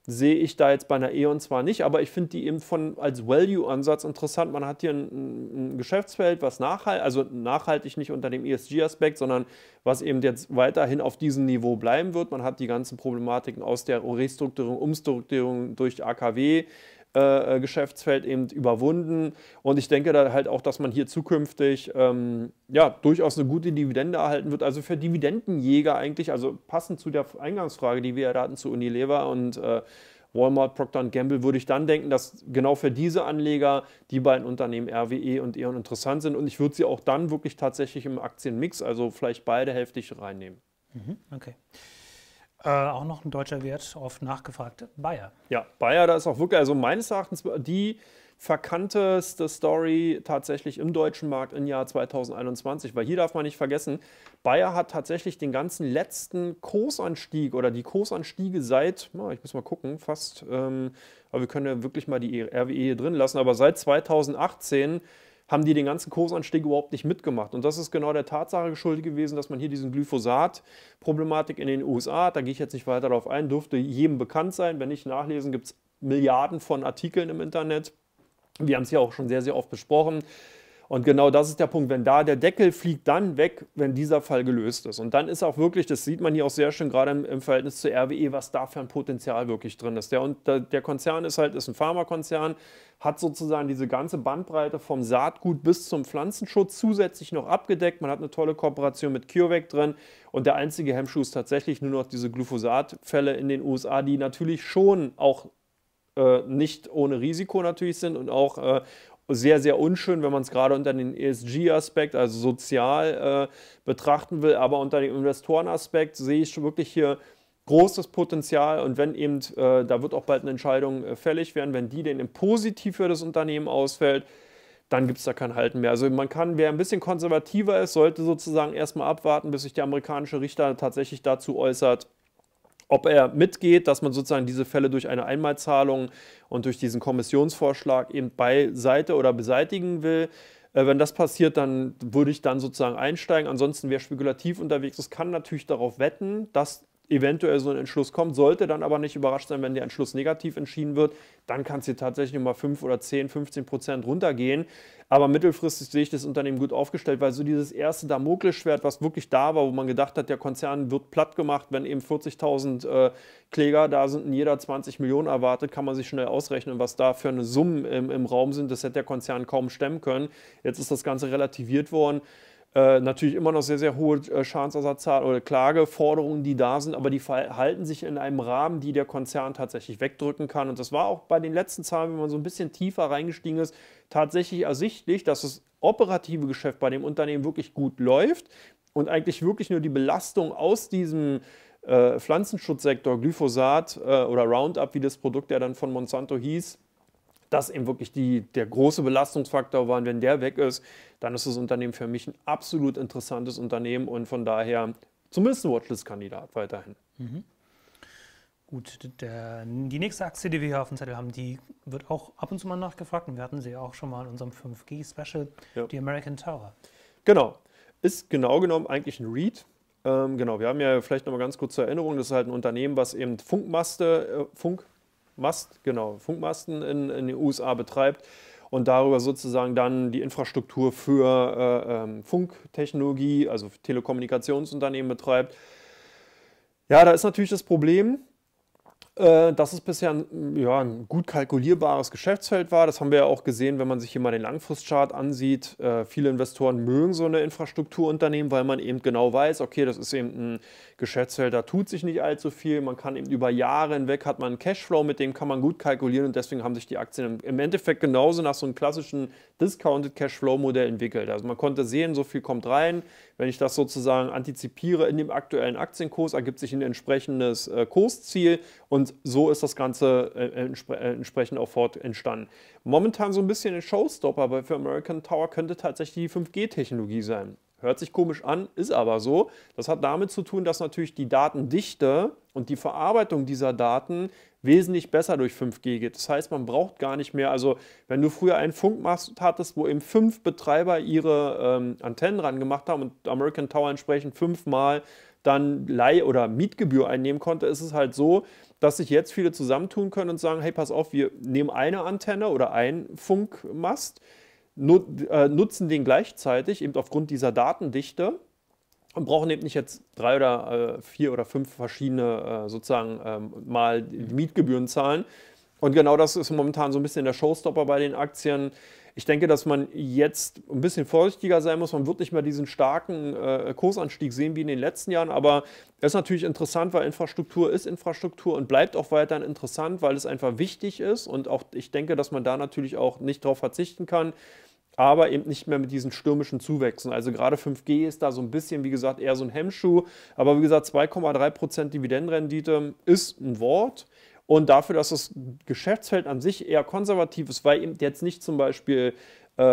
sehe ich da jetzt bei einer E.ON zwar nicht, aber ich finde die eben von als Value-Ansatz interessant. Man hat hier ein, ein Geschäftsfeld, was nachhaltig, also nachhaltig nicht unter dem ESG-Aspekt, sondern was eben jetzt weiterhin auf diesem Niveau bleiben wird. Man hat die ganzen Problematiken aus der Restrukturierung, Umstrukturierung durch AKW, äh, äh, Geschäftsfeld eben überwunden. Und ich denke da halt auch, dass man hier zukünftig ähm, ja, durchaus eine gute Dividende erhalten wird. Also für Dividendenjäger eigentlich, also passend zu der Eingangsfrage, die wir ja hatten zu Unilever und äh, Walmart, Procter Gamble, würde ich dann denken, dass genau für diese Anleger die beiden Unternehmen RWE und E.ON interessant sind. Und ich würde sie auch dann wirklich tatsächlich im Aktienmix, also vielleicht beide hälftig reinnehmen. Mhm, okay. Äh, auch noch ein deutscher Wert, oft nachgefragt, Bayer. Ja, Bayer, da ist auch wirklich, also meines Erachtens die verkannteste Story tatsächlich im deutschen Markt im Jahr 2021, weil hier darf man nicht vergessen, Bayer hat tatsächlich den ganzen letzten Kursanstieg oder die Kursanstiege seit, ich muss mal gucken, fast, ähm, aber wir können ja wirklich mal die RWE hier drin lassen, aber seit 2018 haben die den ganzen Kursanstieg überhaupt nicht mitgemacht. Und das ist genau der Tatsache geschuldet gewesen, dass man hier diesen Glyphosat-Problematik in den USA hat. Da gehe ich jetzt nicht weiter darauf ein, dürfte jedem bekannt sein. Wenn nicht nachlesen, gibt es Milliarden von Artikeln im Internet. Wir haben es ja auch schon sehr, sehr oft besprochen. Und genau das ist der Punkt. Wenn da der Deckel fliegt, dann weg, wenn dieser Fall gelöst ist. Und dann ist auch wirklich, das sieht man hier auch sehr schön gerade im, im Verhältnis zu RWE, was da für ein Potenzial wirklich drin ist. Der, und der, der Konzern ist halt ist ein Pharmakonzern, hat sozusagen diese ganze Bandbreite vom Saatgut bis zum Pflanzenschutz zusätzlich noch abgedeckt. Man hat eine tolle Kooperation mit CureVac drin. Und der einzige Hemmschuh ist tatsächlich nur noch diese Glyphosat-Fälle in den USA, die natürlich schon auch äh, nicht ohne Risiko natürlich sind und auch äh, sehr, sehr unschön, wenn man es gerade unter den ESG-Aspekt, also sozial, äh, betrachten will. Aber unter dem Investoren-Aspekt sehe ich schon wirklich hier großes Potenzial. Und wenn eben, äh, da wird auch bald eine Entscheidung äh, fällig werden, wenn die denn Positiv für das Unternehmen ausfällt, dann gibt es da kein Halten mehr. Also man kann, wer ein bisschen konservativer ist, sollte sozusagen erstmal abwarten, bis sich der amerikanische Richter tatsächlich dazu äußert, ob er mitgeht, dass man sozusagen diese Fälle durch eine Einmalzahlung und durch diesen Kommissionsvorschlag eben beiseite oder beseitigen will. Äh, wenn das passiert, dann würde ich dann sozusagen einsteigen. Ansonsten, wer spekulativ unterwegs ist, kann natürlich darauf wetten, dass eventuell so ein Entschluss kommt, sollte dann aber nicht überrascht sein, wenn der Entschluss negativ entschieden wird, dann kann es hier tatsächlich mal 5 oder 10, 15 Prozent runtergehen. Aber mittelfristig sehe ich das Unternehmen gut aufgestellt, weil so dieses erste Damoklesschwert, was wirklich da war, wo man gedacht hat, der Konzern wird platt gemacht, wenn eben 40.000 äh, Kläger da sind und jeder 20 Millionen erwartet, kann man sich schnell ausrechnen, was da für eine Summe im, im Raum sind. Das hätte der Konzern kaum stemmen können. Jetzt ist das Ganze relativiert worden. Äh, natürlich immer noch sehr, sehr hohe äh, Schadensersatzzahl oder Klageforderungen, die da sind, aber die verhalten sich in einem Rahmen, die der Konzern tatsächlich wegdrücken kann. Und das war auch bei den letzten Zahlen, wenn man so ein bisschen tiefer reingestiegen ist, tatsächlich ersichtlich, dass das operative Geschäft bei dem Unternehmen wirklich gut läuft und eigentlich wirklich nur die Belastung aus diesem äh, Pflanzenschutzsektor Glyphosat äh, oder Roundup, wie das Produkt ja dann von Monsanto hieß, das eben wirklich die, der große Belastungsfaktor war. Und wenn der weg ist, dann ist das Unternehmen für mich ein absolut interessantes Unternehmen und von daher zumindest ein Watchlist-Kandidat weiterhin. Mhm. Gut, der, die nächste Aktie, die wir hier auf dem Zettel haben, die wird auch ab und zu mal nachgefragt und wir hatten sie ja auch schon mal in unserem 5G-Special, ja. die American Tower. Genau, ist genau genommen eigentlich ein REIT. Ähm, genau, wir haben ja vielleicht nochmal ganz kurz zur Erinnerung, das ist halt ein Unternehmen, was eben Funkmaste, äh, Funk, Mast, genau, Funkmasten in, in den USA betreibt und darüber sozusagen dann die Infrastruktur für äh, ähm, Funktechnologie, also Telekommunikationsunternehmen betreibt. Ja, da ist natürlich das Problem, äh, dass es bisher ein, ja, ein gut kalkulierbares Geschäftsfeld war. Das haben wir ja auch gesehen, wenn man sich hier mal den Langfristchart ansieht. Äh, viele Investoren mögen so eine Infrastrukturunternehmen, weil man eben genau weiß, okay, das ist eben ein Geschäftsfeld, da tut sich nicht allzu viel. Man kann eben über Jahre hinweg hat man einen Cashflow, mit dem kann man gut kalkulieren und deswegen haben sich die Aktien im Endeffekt genauso nach so einem klassischen Discounted Cashflow Modell entwickelt. Also man konnte sehen, so viel kommt rein, wenn ich das sozusagen antizipiere in dem aktuellen Aktienkurs, ergibt sich ein entsprechendes äh, Kursziel und so ist das Ganze äh, entspre äh, entsprechend auch fort entstanden. Momentan so ein bisschen ein Showstopper, aber für American Tower könnte tatsächlich die 5G-Technologie sein. Hört sich komisch an, ist aber so. Das hat damit zu tun, dass natürlich die Datendichte und die Verarbeitung dieser Daten wesentlich besser durch 5G geht. Das heißt, man braucht gar nicht mehr, also wenn du früher einen Funkmast hattest, wo eben fünf Betreiber ihre ähm, Antennen ran gemacht haben und American Tower entsprechend fünfmal dann Leih- oder Mietgebühr einnehmen konnte, ist es halt so, dass sich jetzt viele zusammentun können und sagen, hey, pass auf, wir nehmen eine Antenne oder einen Funkmast, nut äh, nutzen den gleichzeitig, eben aufgrund dieser Datendichte und brauchen eben nicht jetzt drei oder äh, vier oder fünf verschiedene äh, sozusagen ähm, mal Mietgebühren zahlen. Und genau das ist momentan so ein bisschen der Showstopper bei den Aktien. Ich denke, dass man jetzt ein bisschen vorsichtiger sein muss. Man wird nicht mehr diesen starken äh, Kursanstieg sehen wie in den letzten Jahren. Aber es ist natürlich interessant, weil Infrastruktur ist Infrastruktur und bleibt auch weiterhin interessant, weil es einfach wichtig ist. Und auch ich denke, dass man da natürlich auch nicht darauf verzichten kann aber eben nicht mehr mit diesen stürmischen Zuwächsen. Also gerade 5G ist da so ein bisschen, wie gesagt, eher so ein Hemmschuh. Aber wie gesagt, 2,3% Dividendenrendite ist ein Wort. Und dafür, dass das Geschäftsfeld an sich eher konservativ ist, weil eben jetzt nicht zum Beispiel äh,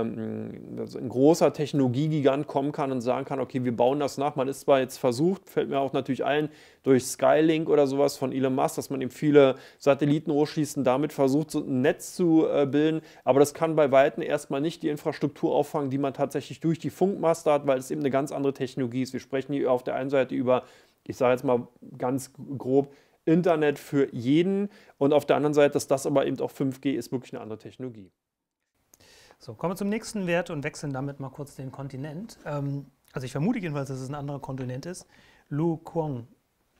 ähm, ein großer Technologiegigant kommen kann und sagen kann, okay, wir bauen das nach. Man ist zwar jetzt versucht, fällt mir auch natürlich ein, durch Skylink oder sowas von Elon Musk, dass man eben viele Satelliten hochschießen, damit versucht, so ein Netz zu äh, bilden, aber das kann bei Weitem erstmal nicht die Infrastruktur auffangen, die man tatsächlich durch die Funkmaster hat, weil es eben eine ganz andere Technologie ist. Wir sprechen hier auf der einen Seite über, ich sage jetzt mal ganz grob, Internet für jeden und auf der anderen Seite, dass das aber eben auch 5G ist, wirklich eine andere Technologie. So, kommen wir zum nächsten Wert und wechseln damit mal kurz den Kontinent. Ähm, also ich vermute jedenfalls, dass es ein anderer Kontinent ist. Lu Kong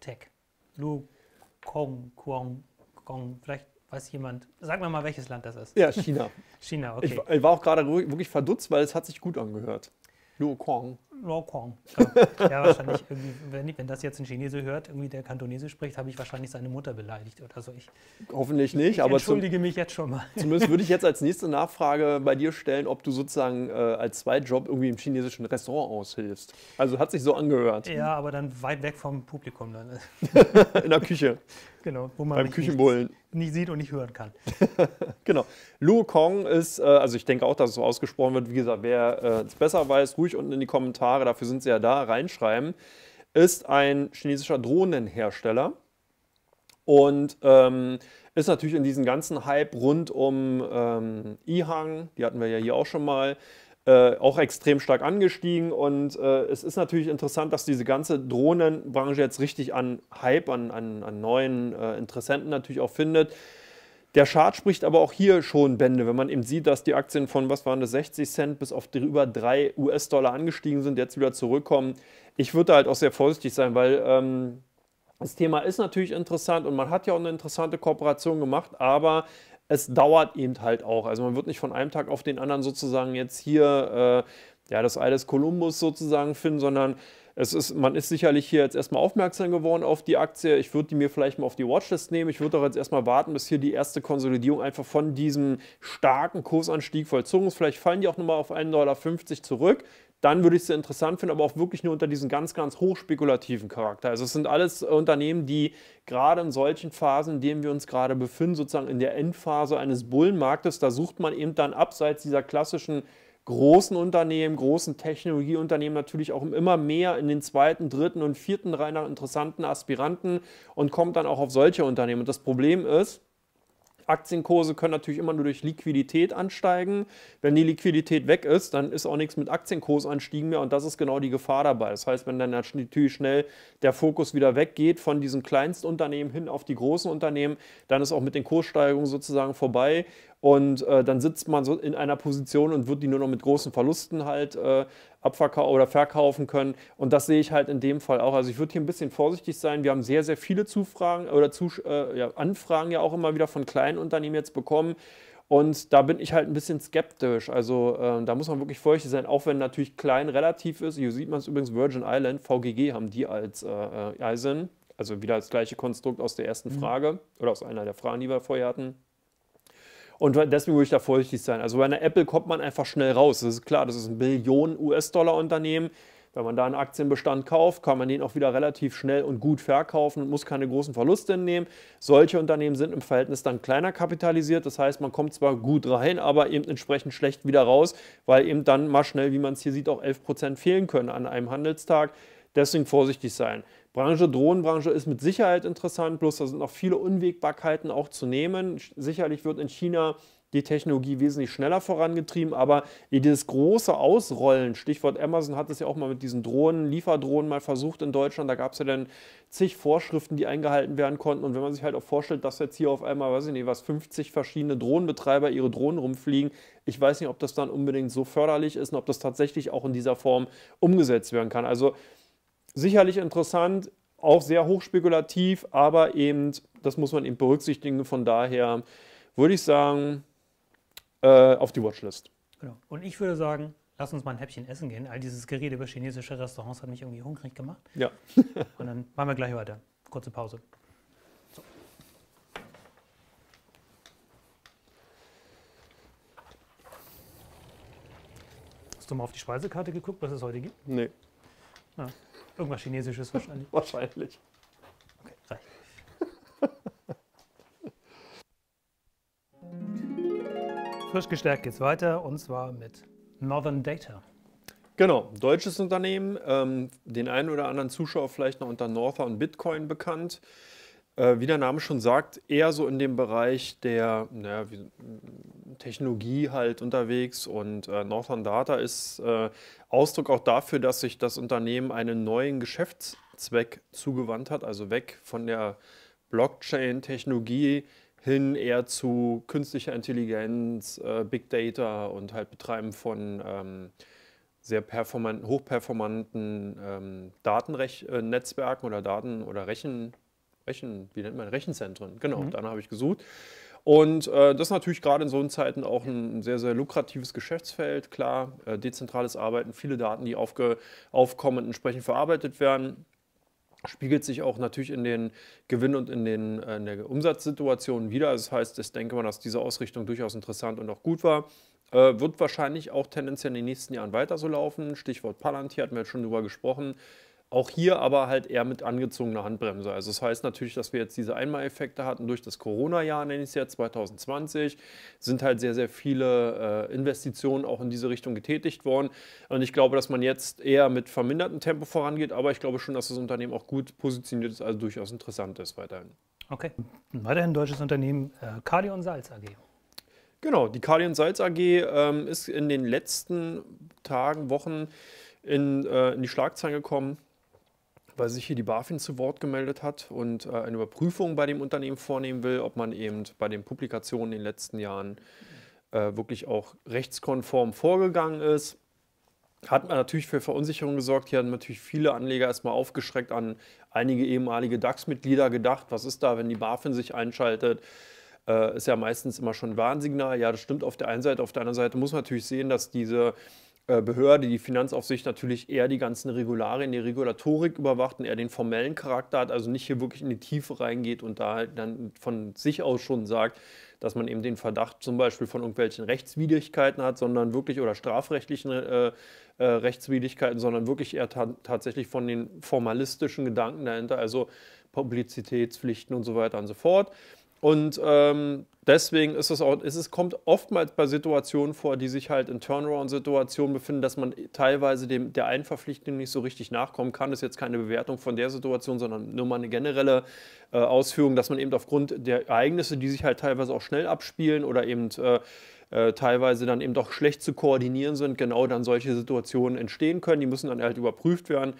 Tech. Lu Kong Kong Kong. Vielleicht weiß jemand. Sag mir mal, welches Land das ist. Ja, China. China, okay. Ich, ich war auch gerade wirklich verdutzt, weil es hat sich gut angehört. Lu Kong. Lorquang. Ja, wahrscheinlich, wenn, wenn das jetzt ein Chinese hört, irgendwie der Kantonese spricht, habe ich wahrscheinlich seine Mutter beleidigt oder so. Ich, Hoffentlich nicht, ich aber. Entschuldige zum, mich jetzt schon mal. Zumindest würde ich jetzt als nächste Nachfrage bei dir stellen, ob du sozusagen äh, als Zweitjob irgendwie im chinesischen Restaurant aushilfst. Also hat sich so angehört. Ja, aber dann weit weg vom Publikum dann. In der Küche. Genau, wo man beim Küchenbohlen nicht, sieht und nicht hören kann. genau. Lu Kong ist, äh, also ich denke auch, dass es so ausgesprochen wird. Wie gesagt, wer es äh, besser weiß, ruhig unten in die Kommentare, dafür sind sie ja da, reinschreiben. Ist ein chinesischer Drohnenhersteller und ähm, ist natürlich in diesem ganzen Hype rund um ähm, Ihang, die hatten wir ja hier auch schon mal, äh, auch extrem stark angestiegen. Und äh, es ist natürlich interessant, dass diese ganze Drohnenbranche jetzt richtig an Hype, an, an, an neuen äh, Interessenten natürlich auch findet. Der Chart spricht aber auch hier schon Bände, wenn man eben sieht, dass die Aktien von, was waren das, 60 Cent bis auf über 3 US-Dollar angestiegen sind, jetzt wieder zurückkommen. Ich würde da halt auch sehr vorsichtig sein, weil ähm, das Thema ist natürlich interessant und man hat ja auch eine interessante Kooperation gemacht, aber es dauert eben halt auch. Also man wird nicht von einem Tag auf den anderen sozusagen jetzt hier äh, ja, das Ei des Kolumbus sozusagen finden, sondern es ist, man ist sicherlich hier jetzt erstmal aufmerksam geworden auf die Aktie. Ich würde die mir vielleicht mal auf die Watchlist nehmen. Ich würde auch jetzt erstmal warten, bis hier die erste Konsolidierung einfach von diesem starken Kursanstieg vollzogen ist. Vielleicht fallen die auch nochmal auf 1,50 Dollar zurück. Dann würde ich sie interessant finden, aber auch wirklich nur unter diesem ganz, ganz hochspekulativen Charakter. Also es sind alles Unternehmen, die gerade in solchen Phasen, in denen wir uns gerade befinden, sozusagen in der Endphase eines Bullenmarktes, da sucht man eben dann abseits dieser klassischen großen Unternehmen, großen Technologieunternehmen natürlich auch immer mehr in den zweiten, dritten und vierten Reihen nach interessanten Aspiranten und kommt dann auch auf solche Unternehmen. Und das Problem ist, Aktienkurse können natürlich immer nur durch Liquidität ansteigen. Wenn die Liquidität weg ist, dann ist auch nichts mit Aktienkursanstiegen mehr und das ist genau die Gefahr dabei. Das heißt, wenn dann natürlich schnell der Fokus wieder weggeht von diesen Kleinstunternehmen hin auf die großen Unternehmen, dann ist auch mit den Kurssteigerungen sozusagen vorbei und äh, dann sitzt man so in einer Position und wird die nur noch mit großen Verlusten halt äh, abverkaufen oder verkaufen können. Und das sehe ich halt in dem Fall auch. Also ich würde hier ein bisschen vorsichtig sein. Wir haben sehr, sehr viele Zufragen oder Zus äh, ja, Anfragen ja auch immer wieder von kleinen Unternehmen jetzt bekommen. Und da bin ich halt ein bisschen skeptisch. Also äh, da muss man wirklich vorsichtig sein, auch wenn natürlich klein relativ ist. Hier sieht man es übrigens, Virgin Island, VGG haben die als äh, äh, Eisen. Also wieder das gleiche Konstrukt aus der ersten mhm. Frage mhm. oder aus einer der Fragen, die wir vorher hatten. Und deswegen würde ich da vorsichtig sein. Also bei einer Apple kommt man einfach schnell raus. Das ist klar, das ist ein Billionen US-Dollar-Unternehmen. Wenn man da einen Aktienbestand kauft, kann man den auch wieder relativ schnell und gut verkaufen und muss keine großen Verluste nehmen. Solche Unternehmen sind im Verhältnis dann kleiner kapitalisiert. Das heißt, man kommt zwar gut rein, aber eben entsprechend schlecht wieder raus, weil eben dann mal schnell, wie man es hier sieht, auch 11% fehlen können an einem Handelstag. Deswegen vorsichtig sein. Branche Drohnenbranche ist mit Sicherheit interessant, bloß da sind noch viele Unwägbarkeiten auch zu nehmen. Sicherlich wird in China die Technologie wesentlich schneller vorangetrieben, aber dieses große Ausrollen, Stichwort Amazon hat es ja auch mal mit diesen Drohnen, Lieferdrohnen mal versucht in Deutschland, da gab es ja dann zig Vorschriften, die eingehalten werden konnten und wenn man sich halt auch vorstellt, dass jetzt hier auf einmal, weiß ich nicht, was 50 verschiedene Drohnenbetreiber ihre Drohnen rumfliegen, ich weiß nicht, ob das dann unbedingt so förderlich ist und ob das tatsächlich auch in dieser Form umgesetzt werden kann. Also Sicherlich interessant, auch sehr hochspekulativ, aber eben, das muss man eben berücksichtigen. Von daher würde ich sagen, äh, auf die Watchlist. Genau. Und ich würde sagen, lass uns mal ein Häppchen essen gehen. All dieses Gerede über chinesische Restaurants hat mich irgendwie hungrig gemacht. Ja. Und dann machen wir gleich weiter. Kurze Pause. So. Hast du mal auf die Speisekarte geguckt, was es heute gibt? Nee. Ja. Irgendwas Chinesisches wahrscheinlich. wahrscheinlich. Okay, reicht. Frisch gestärkt geht's weiter und zwar mit Northern Data. Genau, deutsches Unternehmen, ähm, den einen oder anderen Zuschauer vielleicht noch unter Northern Bitcoin bekannt. Äh, wie der Name schon sagt, eher so in dem Bereich der, naja, wie, Technologie halt unterwegs und äh, Northern Data ist äh, Ausdruck auch dafür, dass sich das Unternehmen einen neuen Geschäftszweck zugewandt hat, also weg von der Blockchain-Technologie hin eher zu künstlicher Intelligenz, äh, Big Data und halt Betreiben von ähm, sehr performant, hochperformanten ähm, Datennetzwerken äh, oder Daten- oder Rechen, Rechen, wie nennt man, Rechenzentren. Genau, mhm. danach habe ich gesucht. Und äh, das ist natürlich gerade in so Zeiten auch ein sehr, sehr lukratives Geschäftsfeld. Klar, äh, dezentrales Arbeiten, viele Daten, die aufkommen, entsprechend verarbeitet werden. Spiegelt sich auch natürlich in den Gewinn und in, den, äh, in der Umsatzsituation wieder. das heißt, ich denke mal, dass diese Ausrichtung durchaus interessant und auch gut war. Äh, wird wahrscheinlich auch tendenziell in den nächsten Jahren weiter so laufen. Stichwort Palantir hatten wir jetzt schon drüber gesprochen. Auch hier aber halt eher mit angezogener Handbremse. Also das heißt natürlich, dass wir jetzt diese Einmaleffekte hatten durch das Corona-Jahr, nenne ich es jetzt, 2020, sind halt sehr, sehr viele äh, Investitionen auch in diese Richtung getätigt worden. Und ich glaube, dass man jetzt eher mit vermindertem Tempo vorangeht, aber ich glaube schon, dass das Unternehmen auch gut positioniert ist, also durchaus interessant ist weiterhin. Okay. Weiterhin deutsches Unternehmen, äh, Cardion Salz AG. Genau, die Cardion Salz AG ähm, ist in den letzten Tagen, Wochen in, äh, in die Schlagzeilen gekommen weil sich hier die BaFin zu Wort gemeldet hat und äh, eine Überprüfung bei dem Unternehmen vornehmen will, ob man eben bei den Publikationen in den letzten Jahren äh, wirklich auch rechtskonform vorgegangen ist. Hat man natürlich für Verunsicherung gesorgt. Hier haben natürlich viele Anleger erstmal aufgeschreckt an einige ehemalige DAX-Mitglieder gedacht, was ist da, wenn die BaFin sich einschaltet? Äh, ist ja meistens immer schon ein Warnsignal. Ja, das stimmt auf der einen Seite. Auf der anderen Seite muss man natürlich sehen, dass diese äh, Behörde, die Finanzaufsicht natürlich eher die ganzen Regularien, die Regulatorik überwacht und eher den formellen Charakter hat, also nicht hier wirklich in die Tiefe reingeht und da halt dann von sich aus schon sagt, dass man eben den Verdacht zum Beispiel von irgendwelchen Rechtswidrigkeiten hat, sondern wirklich oder strafrechtlichen äh, äh, Rechtswidrigkeiten, sondern wirklich eher ta tatsächlich von den formalistischen Gedanken dahinter, also Publizitätspflichten und so weiter und so fort. Und ähm, deswegen ist es auch, ist es kommt oftmals bei Situationen vor, die sich halt in Turnaround-Situationen befinden, dass man teilweise dem, der Einverpflichtung nicht so richtig nachkommen kann. Das ist jetzt keine Bewertung von der Situation, sondern nur mal eine generelle äh, Ausführung, dass man eben aufgrund der Ereignisse, die sich halt teilweise auch schnell abspielen oder eben äh, äh teilweise dann eben doch schlecht zu koordinieren sind, genau dann solche Situationen entstehen können. Die müssen dann halt überprüft werden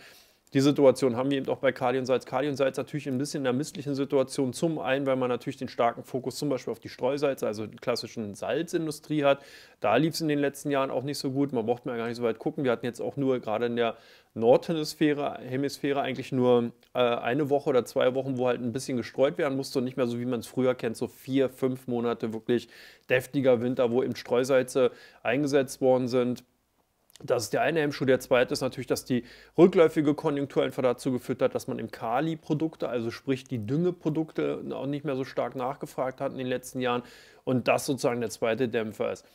die Situation haben wir eben auch bei Kali und Salz. Kali und Salz natürlich ein bisschen in einer misslichen Situation. Zum einen, weil man natürlich den starken Fokus zum Beispiel auf die Streusalze, also die klassischen Salzindustrie hat. Da lief es in den letzten Jahren auch nicht so gut. Man braucht mir gar nicht so weit gucken. Wir hatten jetzt auch nur gerade in der Nordhemisphäre Hemisphäre eigentlich nur äh, eine Woche oder zwei Wochen, wo halt ein bisschen gestreut werden musste und nicht mehr so, wie man es früher kennt, so vier, fünf Monate wirklich deftiger Winter, wo eben Streusalze eingesetzt worden sind. Das ist der eine Hemmschuh. Der zweite ist natürlich, dass die rückläufige Konjunktur einfach dazu geführt hat, dass man im Kali-Produkte, also sprich die Düngeprodukte, auch nicht mehr so stark nachgefragt hat in den letzten Jahren und das sozusagen der zweite Dämpfer ist.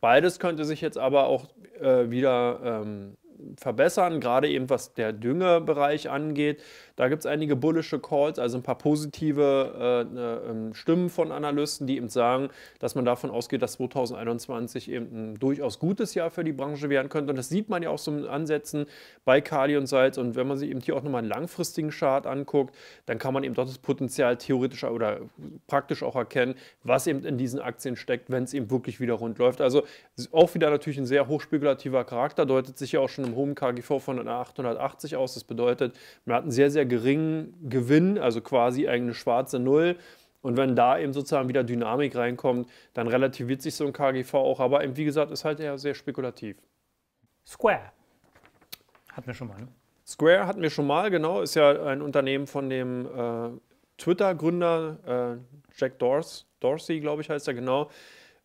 Beides könnte sich jetzt aber auch äh, wieder ähm, verbessern, gerade eben was der Düngerbereich angeht. Da gibt es einige bullische Calls, also ein paar positive äh, ne, ähm, Stimmen von Analysten, die eben sagen, dass man davon ausgeht, dass 2021 eben ein durchaus gutes Jahr für die Branche werden könnte. Und das sieht man ja auch so in Ansätzen bei Kali und Salz. Und wenn man sich eben hier auch nochmal einen langfristigen Chart anguckt, dann kann man eben dort das Potenzial theoretisch oder praktisch auch erkennen, was eben in diesen Aktien steckt, wenn es eben wirklich wieder rund läuft. Also auch wieder natürlich ein sehr hochspekulativer Charakter, deutet sich ja auch schon einem hohen KGV von 880 aus. Das bedeutet, man hat einen sehr, sehr geringen Gewinn, also quasi eine schwarze Null. Und wenn da eben sozusagen wieder Dynamik reinkommt, dann relativiert sich so ein KGV auch. Aber eben, wie gesagt, ist halt eher sehr spekulativ. Square. Hatten wir schon mal, ne? Square hatten wir schon mal, genau. Ist ja ein Unternehmen von dem äh, Twitter-Gründer äh, Jack Dorsey, glaube ich, heißt er genau,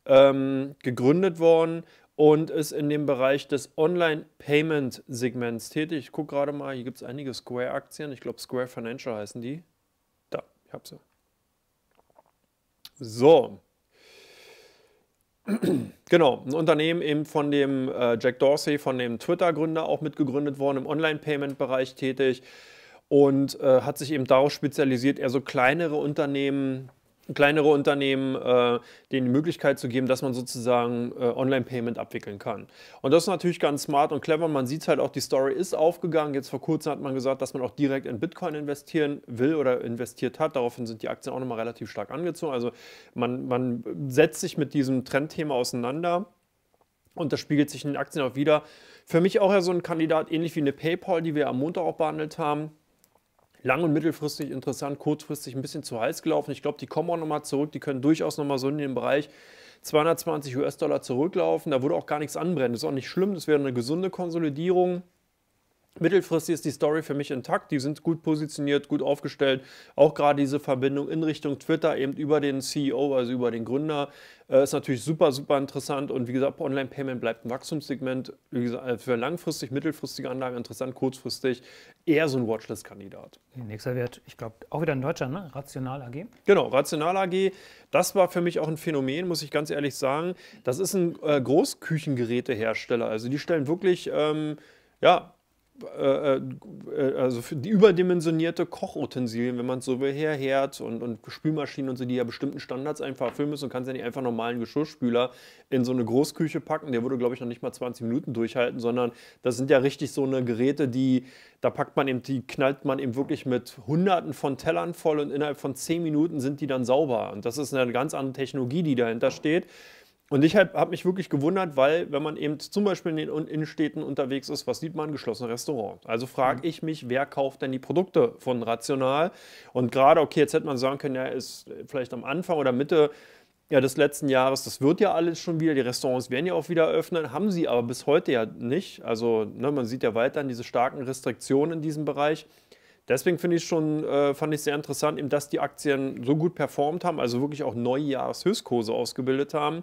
ähm, gegründet worden und ist in dem Bereich des Online-Payment-Segments tätig. Ich gucke gerade mal, hier gibt es einige Square-Aktien. Ich glaube, Square Financial heißen die. Da, ich habe sie. So. Genau, ein Unternehmen eben von dem äh, Jack Dorsey, von dem Twitter-Gründer auch mitgegründet worden, im Online-Payment-Bereich tätig und äh, hat sich eben darauf spezialisiert, eher so kleinere Unternehmen kleinere Unternehmen äh, denen die Möglichkeit zu geben, dass man sozusagen äh, Online-Payment abwickeln kann. Und das ist natürlich ganz smart und clever. Man sieht halt auch, die Story ist aufgegangen. Jetzt vor kurzem hat man gesagt, dass man auch direkt in Bitcoin investieren will oder investiert hat. Daraufhin sind die Aktien auch nochmal relativ stark angezogen. Also man, man setzt sich mit diesem Trendthema auseinander. Und das spiegelt sich in den Aktien auch wieder. Für mich auch ja so ein Kandidat, ähnlich wie eine PayPal, die wir am Montag auch behandelt haben lang- und mittelfristig interessant, kurzfristig ein bisschen zu heiß gelaufen. Ich glaube, die kommen auch nochmal zurück. Die können durchaus nochmal so in den Bereich 220 US-Dollar zurücklaufen. Da würde auch gar nichts anbrennen. Das ist auch nicht schlimm. Das wäre eine gesunde Konsolidierung. Mittelfristig ist die Story für mich intakt. Die sind gut positioniert, gut aufgestellt. Auch gerade diese Verbindung in Richtung Twitter, eben über den CEO, also über den Gründer, äh, ist natürlich super, super interessant. Und wie gesagt, Online-Payment bleibt ein Wachstumssegment. Wie Gesagt, äh, für langfristig, mittelfristige Anlagen interessant, kurzfristig eher so ein Watchlist-Kandidat. Nächster Wert, ich glaube, auch wieder in Deutschland, ne? Rational AG? Genau, Rational AG. Das war für mich auch ein Phänomen, muss ich ganz ehrlich sagen. Das ist ein äh, Großküchengerätehersteller. Also die stellen wirklich. Ähm, ja, äh, äh, äh, also die überdimensionierte Kochutensilien, wenn man es so will, herherd und, und Spülmaschinen und so, die ja bestimmten Standards einfach erfüllen müssen und kannst ja nicht einfach normalen Geschirrspüler in so eine Großküche packen. Der würde, glaube ich, noch nicht mal 20 Minuten durchhalten, sondern das sind ja richtig so eine Geräte, die, da packt man eben, die knallt man eben wirklich mit hunderten von Tellern voll und innerhalb von 10 Minuten sind die dann sauber. Und das ist eine ganz andere Technologie, die dahinter steht. Und ich habe mich wirklich gewundert, weil wenn man eben zum Beispiel in den Innenstädten unterwegs ist, was sieht man? Geschlossene Restaurant. Also frage mhm. ich mich, wer kauft denn die Produkte von Rational? Und gerade, okay, jetzt hätte man sagen können, ja, ist vielleicht am Anfang oder Mitte ja, des letzten Jahres, das wird ja alles schon wieder, die Restaurants werden ja auch wieder öffnen, haben sie aber bis heute ja nicht. Also ne, man sieht ja weiterhin diese starken Restriktionen in diesem Bereich. Deswegen finde ich schon, äh, fand ich sehr interessant, eben, dass die Aktien so gut performt haben, also wirklich auch neue Jahreshöchstkurse ausgebildet haben.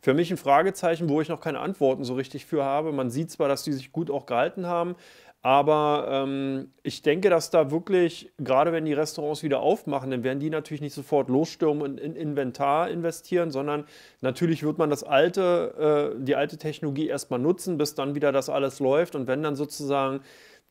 Für mich ein Fragezeichen, wo ich noch keine Antworten so richtig für habe. Man sieht zwar, dass die sich gut auch gehalten haben, aber ähm, ich denke, dass da wirklich, gerade wenn die Restaurants wieder aufmachen, dann werden die natürlich nicht sofort losstürmen und in Inventar investieren, sondern natürlich wird man das alte, äh, die alte Technologie erstmal nutzen, bis dann wieder das alles läuft. Und wenn dann sozusagen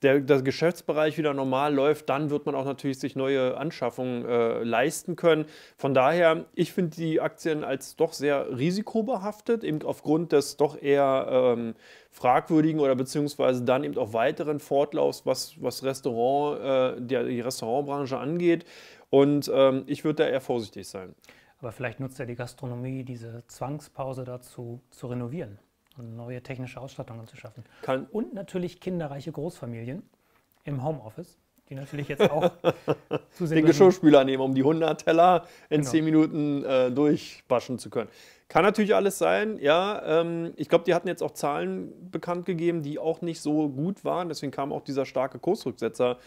der, der Geschäftsbereich wieder normal läuft, dann wird man auch natürlich sich neue Anschaffungen äh, leisten können. Von daher, ich finde die Aktien als doch sehr risikobehaftet, eben aufgrund des doch eher ähm, fragwürdigen oder beziehungsweise dann eben auch weiteren Fortlaufs, was, was Restaurant, äh, der, die Restaurantbranche angeht. Und ähm, ich würde da eher vorsichtig sein. Aber vielleicht nutzt ja die Gastronomie diese Zwangspause dazu, zu renovieren neue technische Ausstattungen zu schaffen. Kann und natürlich kinderreiche Großfamilien im Homeoffice, die natürlich jetzt auch den Geschirrspüler nehmen, um die 100 Teller in genau. 10 Minuten äh, durchwaschen zu können. Kann natürlich alles sein, ja. Ähm, ich glaube, die hatten jetzt auch Zahlen bekannt gegeben, die auch nicht so gut waren. Deswegen kam auch dieser starke Kursrücksetzer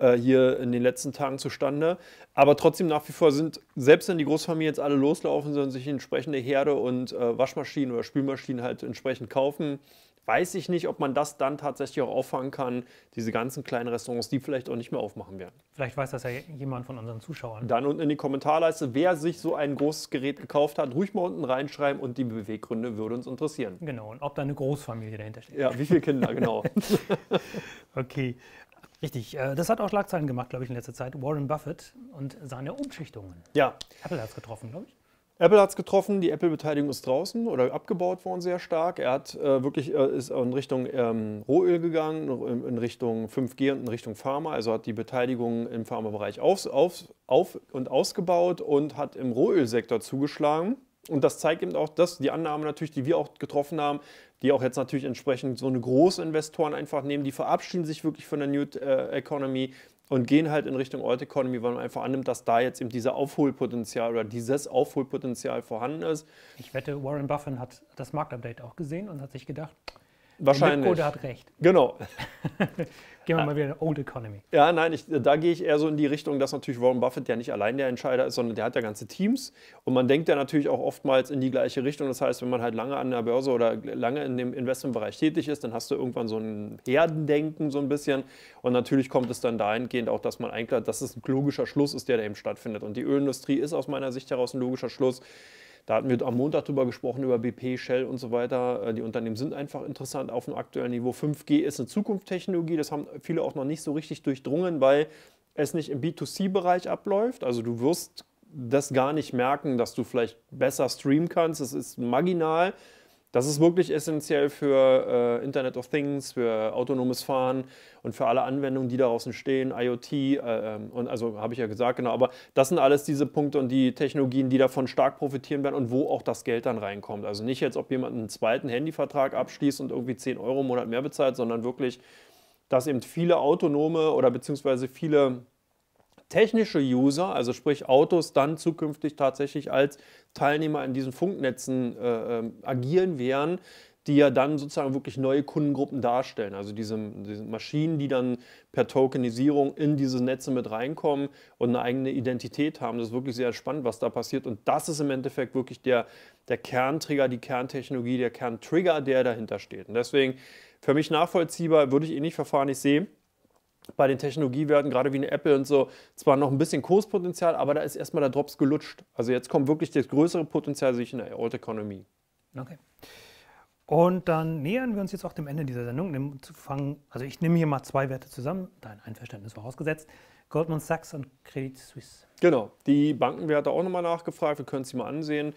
äh, hier in den letzten Tagen zustande. Aber trotzdem nach wie vor sind, selbst wenn die Großfamilien jetzt alle loslaufen, sondern sich entsprechende Herde und äh, Waschmaschinen oder Spülmaschinen halt entsprechend kaufen. Weiß ich nicht, ob man das dann tatsächlich auch auffangen kann, diese ganzen kleinen Restaurants, die vielleicht auch nicht mehr aufmachen werden. Vielleicht weiß das ja jemand von unseren Zuschauern. Dann unten in die Kommentarleiste, wer sich so ein großes Gerät gekauft hat, ruhig mal unten reinschreiben und die Beweggründe würde uns interessieren. Genau, und ob da eine Großfamilie dahinter steht. Ja, wie viele Kinder, genau. okay. Richtig, äh, das hat auch Schlagzeilen gemacht, glaube ich, in letzter Zeit. Warren Buffett und seine Umschichtungen. Ja. Apple hat es getroffen, glaube ich. Apple hat es getroffen, die Apple-Beteiligung ist draußen oder abgebaut worden sehr stark. Er hat äh, wirklich äh, ist in Richtung ähm, Rohöl gegangen, in, in, Richtung 5G und in Richtung Pharma. Also hat die Beteiligung im Pharmabereich auf, auf, auf und ausgebaut und hat im Rohölsektor zugeschlagen. Und das zeigt eben auch dass die Annahme natürlich, die wir auch getroffen haben, die auch jetzt natürlich entsprechend so eine große Investoren einfach nehmen, die verabschieden sich wirklich von der New äh, Economy und gehen halt in Richtung Old Economy, weil man einfach annimmt, dass da jetzt eben dieser Aufholpotenzial oder dieses Aufholpotenzial vorhanden ist. Ich wette, Warren Buffett hat das Marktupdate auch gesehen und hat sich gedacht, Wahrscheinlich. Der Lipko, hat recht. Genau. Gehen wir mal wieder in die Old Economy. Ja, nein, ich, da gehe ich eher so in die Richtung, dass natürlich Warren Buffett ja nicht allein der Entscheider ist, sondern der hat ja ganze Teams. Und man denkt ja natürlich auch oftmals in die gleiche Richtung. Das heißt, wenn man halt lange an der Börse oder lange in dem Investmentbereich tätig ist, dann hast du irgendwann so ein Herdendenken so ein bisschen. Und natürlich kommt es dann dahingehend auch, dass man einklärt, dass es ein logischer Schluss ist, der da eben stattfindet. Und die Ölindustrie ist aus meiner Sicht heraus ein logischer Schluss. Da hatten wir am Montag drüber gesprochen, über BP, Shell und so weiter. Äh, die Unternehmen sind einfach interessant auf dem aktuellen Niveau. 5G ist eine Zukunftstechnologie, das haben viele auch noch nicht so richtig durchdrungen, weil es nicht im B2C-Bereich abläuft. Also du wirst das gar nicht merken, dass du vielleicht besser streamen kannst. Das ist marginal. Das ist wirklich essentiell für äh, Internet of Things, für autonomes Fahren und für alle Anwendungen, die daraus entstehen, IoT äh, ähm, und also habe ich ja gesagt, genau, aber das sind alles diese Punkte und die Technologien, die davon stark profitieren werden und wo auch das Geld dann reinkommt. Also nicht jetzt, ob jemand einen zweiten Handyvertrag abschließt und irgendwie 10 Euro im Monat mehr bezahlt, sondern wirklich, dass eben viele autonome oder beziehungsweise viele technische User, also sprich Autos, dann zukünftig tatsächlich als Teilnehmer in diesen Funknetzen äh, ähm, agieren wären, die ja dann sozusagen wirklich neue Kundengruppen darstellen. Also diese, diese, Maschinen, die dann per Tokenisierung in diese Netze mit reinkommen und eine eigene Identität haben. Das ist wirklich sehr spannend, was da passiert. Und das ist im Endeffekt wirklich der, der Kernträger, die Kerntechnologie, der Kerntrigger, der dahinter steht. Und deswegen für mich nachvollziehbar, würde ich eh nicht verfahren. Ich sehe, bei den Technologiewerten, gerade wie in Apple und so, zwar noch ein bisschen Kurspotenzial, aber da ist erstmal der Drops gelutscht. Also jetzt kommt wirklich das größere Potenzial sich in der Old Economy. Okay. Und dann nähern wir uns jetzt auch dem Ende dieser Sendung. Also ich nehme hier mal zwei Werte zusammen, dein Einverständnis vorausgesetzt. Goldman Sachs und Credit Suisse. Genau, die Bankenwerte auch nochmal nachgefragt, wir können es mal ansehen.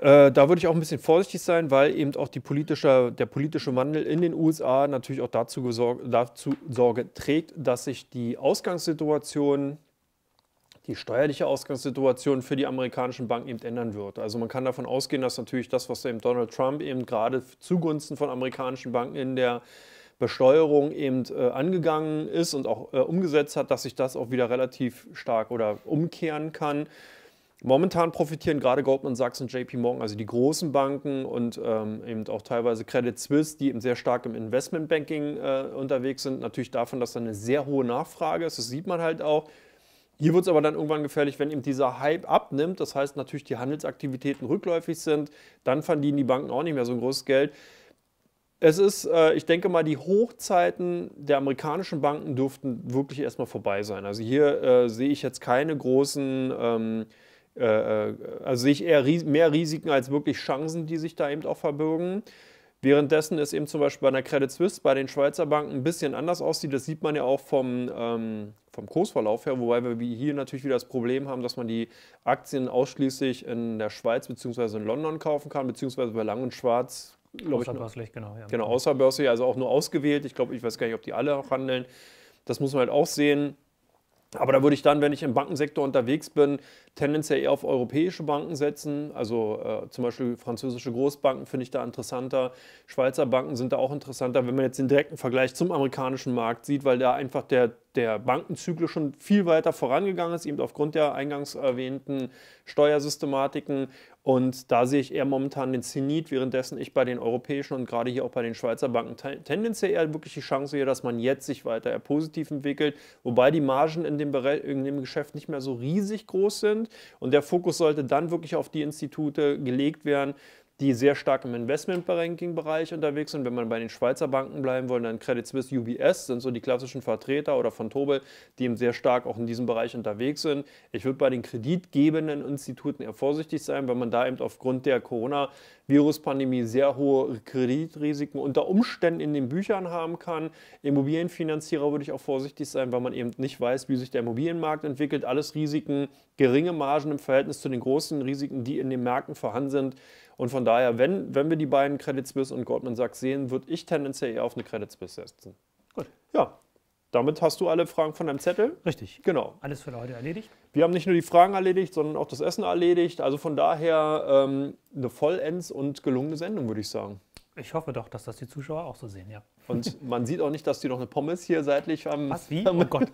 Äh, da würde ich auch ein bisschen vorsichtig sein, weil eben auch politische, der politische Wandel in den USA natürlich auch dazu, gesorg, dazu Sorge trägt, dass sich die Ausgangssituation, die steuerliche Ausgangssituation für die amerikanischen Banken eben ändern wird. Also man kann davon ausgehen, dass natürlich das, was eben Donald Trump eben gerade zugunsten von amerikanischen Banken in der Besteuerung eben äh, angegangen ist und auch äh, umgesetzt hat, dass sich das auch wieder relativ stark oder umkehren kann. Momentan profitieren gerade Goldman Sachs und JP Morgan, also die großen Banken und ähm, eben auch teilweise Credit Suisse, die eben sehr stark im Investmentbanking äh, unterwegs sind, natürlich davon, dass da eine sehr hohe Nachfrage ist. Das sieht man halt auch. Hier wird es aber dann irgendwann gefährlich, wenn eben dieser Hype abnimmt, das heißt natürlich die Handelsaktivitäten rückläufig sind, dann verdienen die Banken auch nicht mehr so ein großes Geld. Es ist, äh, ich denke mal, die Hochzeiten der amerikanischen Banken dürften wirklich erstmal vorbei sein. Also hier äh, sehe ich jetzt keine großen... Ähm, äh, äh, also sehe ich eher mehr Risiken als wirklich Chancen, die sich da eben auch verbürgen. Währenddessen ist eben zum Beispiel bei der Credit Suisse, bei den Schweizer Banken ein bisschen anders aussieht. Das sieht man ja auch vom, ähm, vom Kursverlauf her, wobei wir hier natürlich wieder das Problem haben, dass man die Aktien ausschließlich in der Schweiz bzw. in London kaufen kann, beziehungsweise bei Lang und Schwarz. Außerbörslich, genau. Ja. Genau, außerbörslich, also auch nur ausgewählt. Ich glaube, ich weiß gar nicht, ob die alle auch handeln. Das muss man halt auch sehen. Aber da würde ich dann, wenn ich im Bankensektor unterwegs bin, tendenziell eher auf europäische Banken setzen. Also äh, zum Beispiel französische Großbanken finde ich da interessanter. Schweizer Banken sind da auch interessanter, wenn man jetzt den direkten Vergleich zum amerikanischen Markt sieht, weil da einfach der, der Bankenzyklus schon viel weiter vorangegangen ist, eben aufgrund der eingangs erwähnten Steuersystematiken. Und da sehe ich eher momentan den Zenit, währenddessen ich bei den europäischen und gerade hier auch bei den Schweizer Banken tendenziell eher wirklich die Chance sehe, dass man jetzt sich weiter positiv entwickelt, wobei die Margen in dem, Bereich, in dem Geschäft nicht mehr so riesig groß sind. Und der Fokus sollte dann wirklich auf die Institute gelegt werden, die sehr stark im Investment-Banking-Bereich unterwegs sind. Wenn man bei den Schweizer Banken bleiben will, dann Credit Suisse, UBS sind so die klassischen Vertreter oder von Tobel, die eben sehr stark auch in diesem Bereich unterwegs sind. Ich würde bei den kreditgebenden Instituten eher vorsichtig sein, weil man da eben aufgrund der Corona-Virus-Pandemie sehr hohe Kreditrisiken unter Umständen in den Büchern haben kann. Immobilienfinanzierer würde ich auch vorsichtig sein, weil man eben nicht weiß, wie sich der Immobilienmarkt entwickelt. Alles Risiken, geringe Margen im Verhältnis zu den großen Risiken, die in den Märkten vorhanden sind. Und von daher, wenn, wenn wir die beiden Credit Suisse und Goldman Sachs sehen, würde ich tendenziell eher auf eine Credit Suisse setzen. Gut. Ja. Damit hast du alle Fragen von deinem Zettel. Richtig. Genau. Alles für heute erledigt. Wir haben nicht nur die Fragen erledigt, sondern auch das Essen erledigt. Also von daher ähm, eine vollends und gelungene Sendung, würde ich sagen. Ich hoffe doch, dass das die Zuschauer auch so sehen, ja. Und man sieht auch nicht, dass die noch eine Pommes hier seitlich haben. Was, wie? Oh Gott.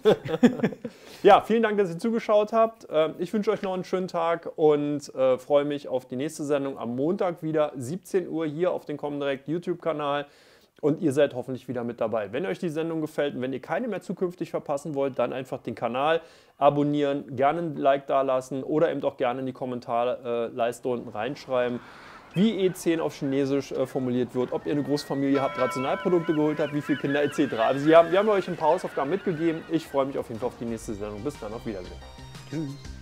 ja, vielen Dank, dass ihr zugeschaut habt. Ähm, ich wünsche euch noch einen schönen Tag und äh, freue mich auf die nächste Sendung am Montag wieder, 17 Uhr hier auf dem Comdirect YouTube-Kanal. Und ihr seid hoffentlich wieder mit dabei. Wenn euch die Sendung gefällt und wenn ihr keine mehr zukünftig verpassen wollt, dann einfach den Kanal abonnieren, gerne ein Like dalassen oder eben auch gerne in die Kommentarleiste äh, unten reinschreiben wie E10 auf Chinesisch äh, formuliert wird, ob ihr eine Großfamilie habt, Rationalprodukte geholt habt, wie viele Kinder etc. Also wir haben, wir haben euch ein paar Hausaufgaben mitgegeben. Ich freue mich auf jeden Fall auf die nächste Sendung. Bis dann, auf Wiedersehen. Tschüss.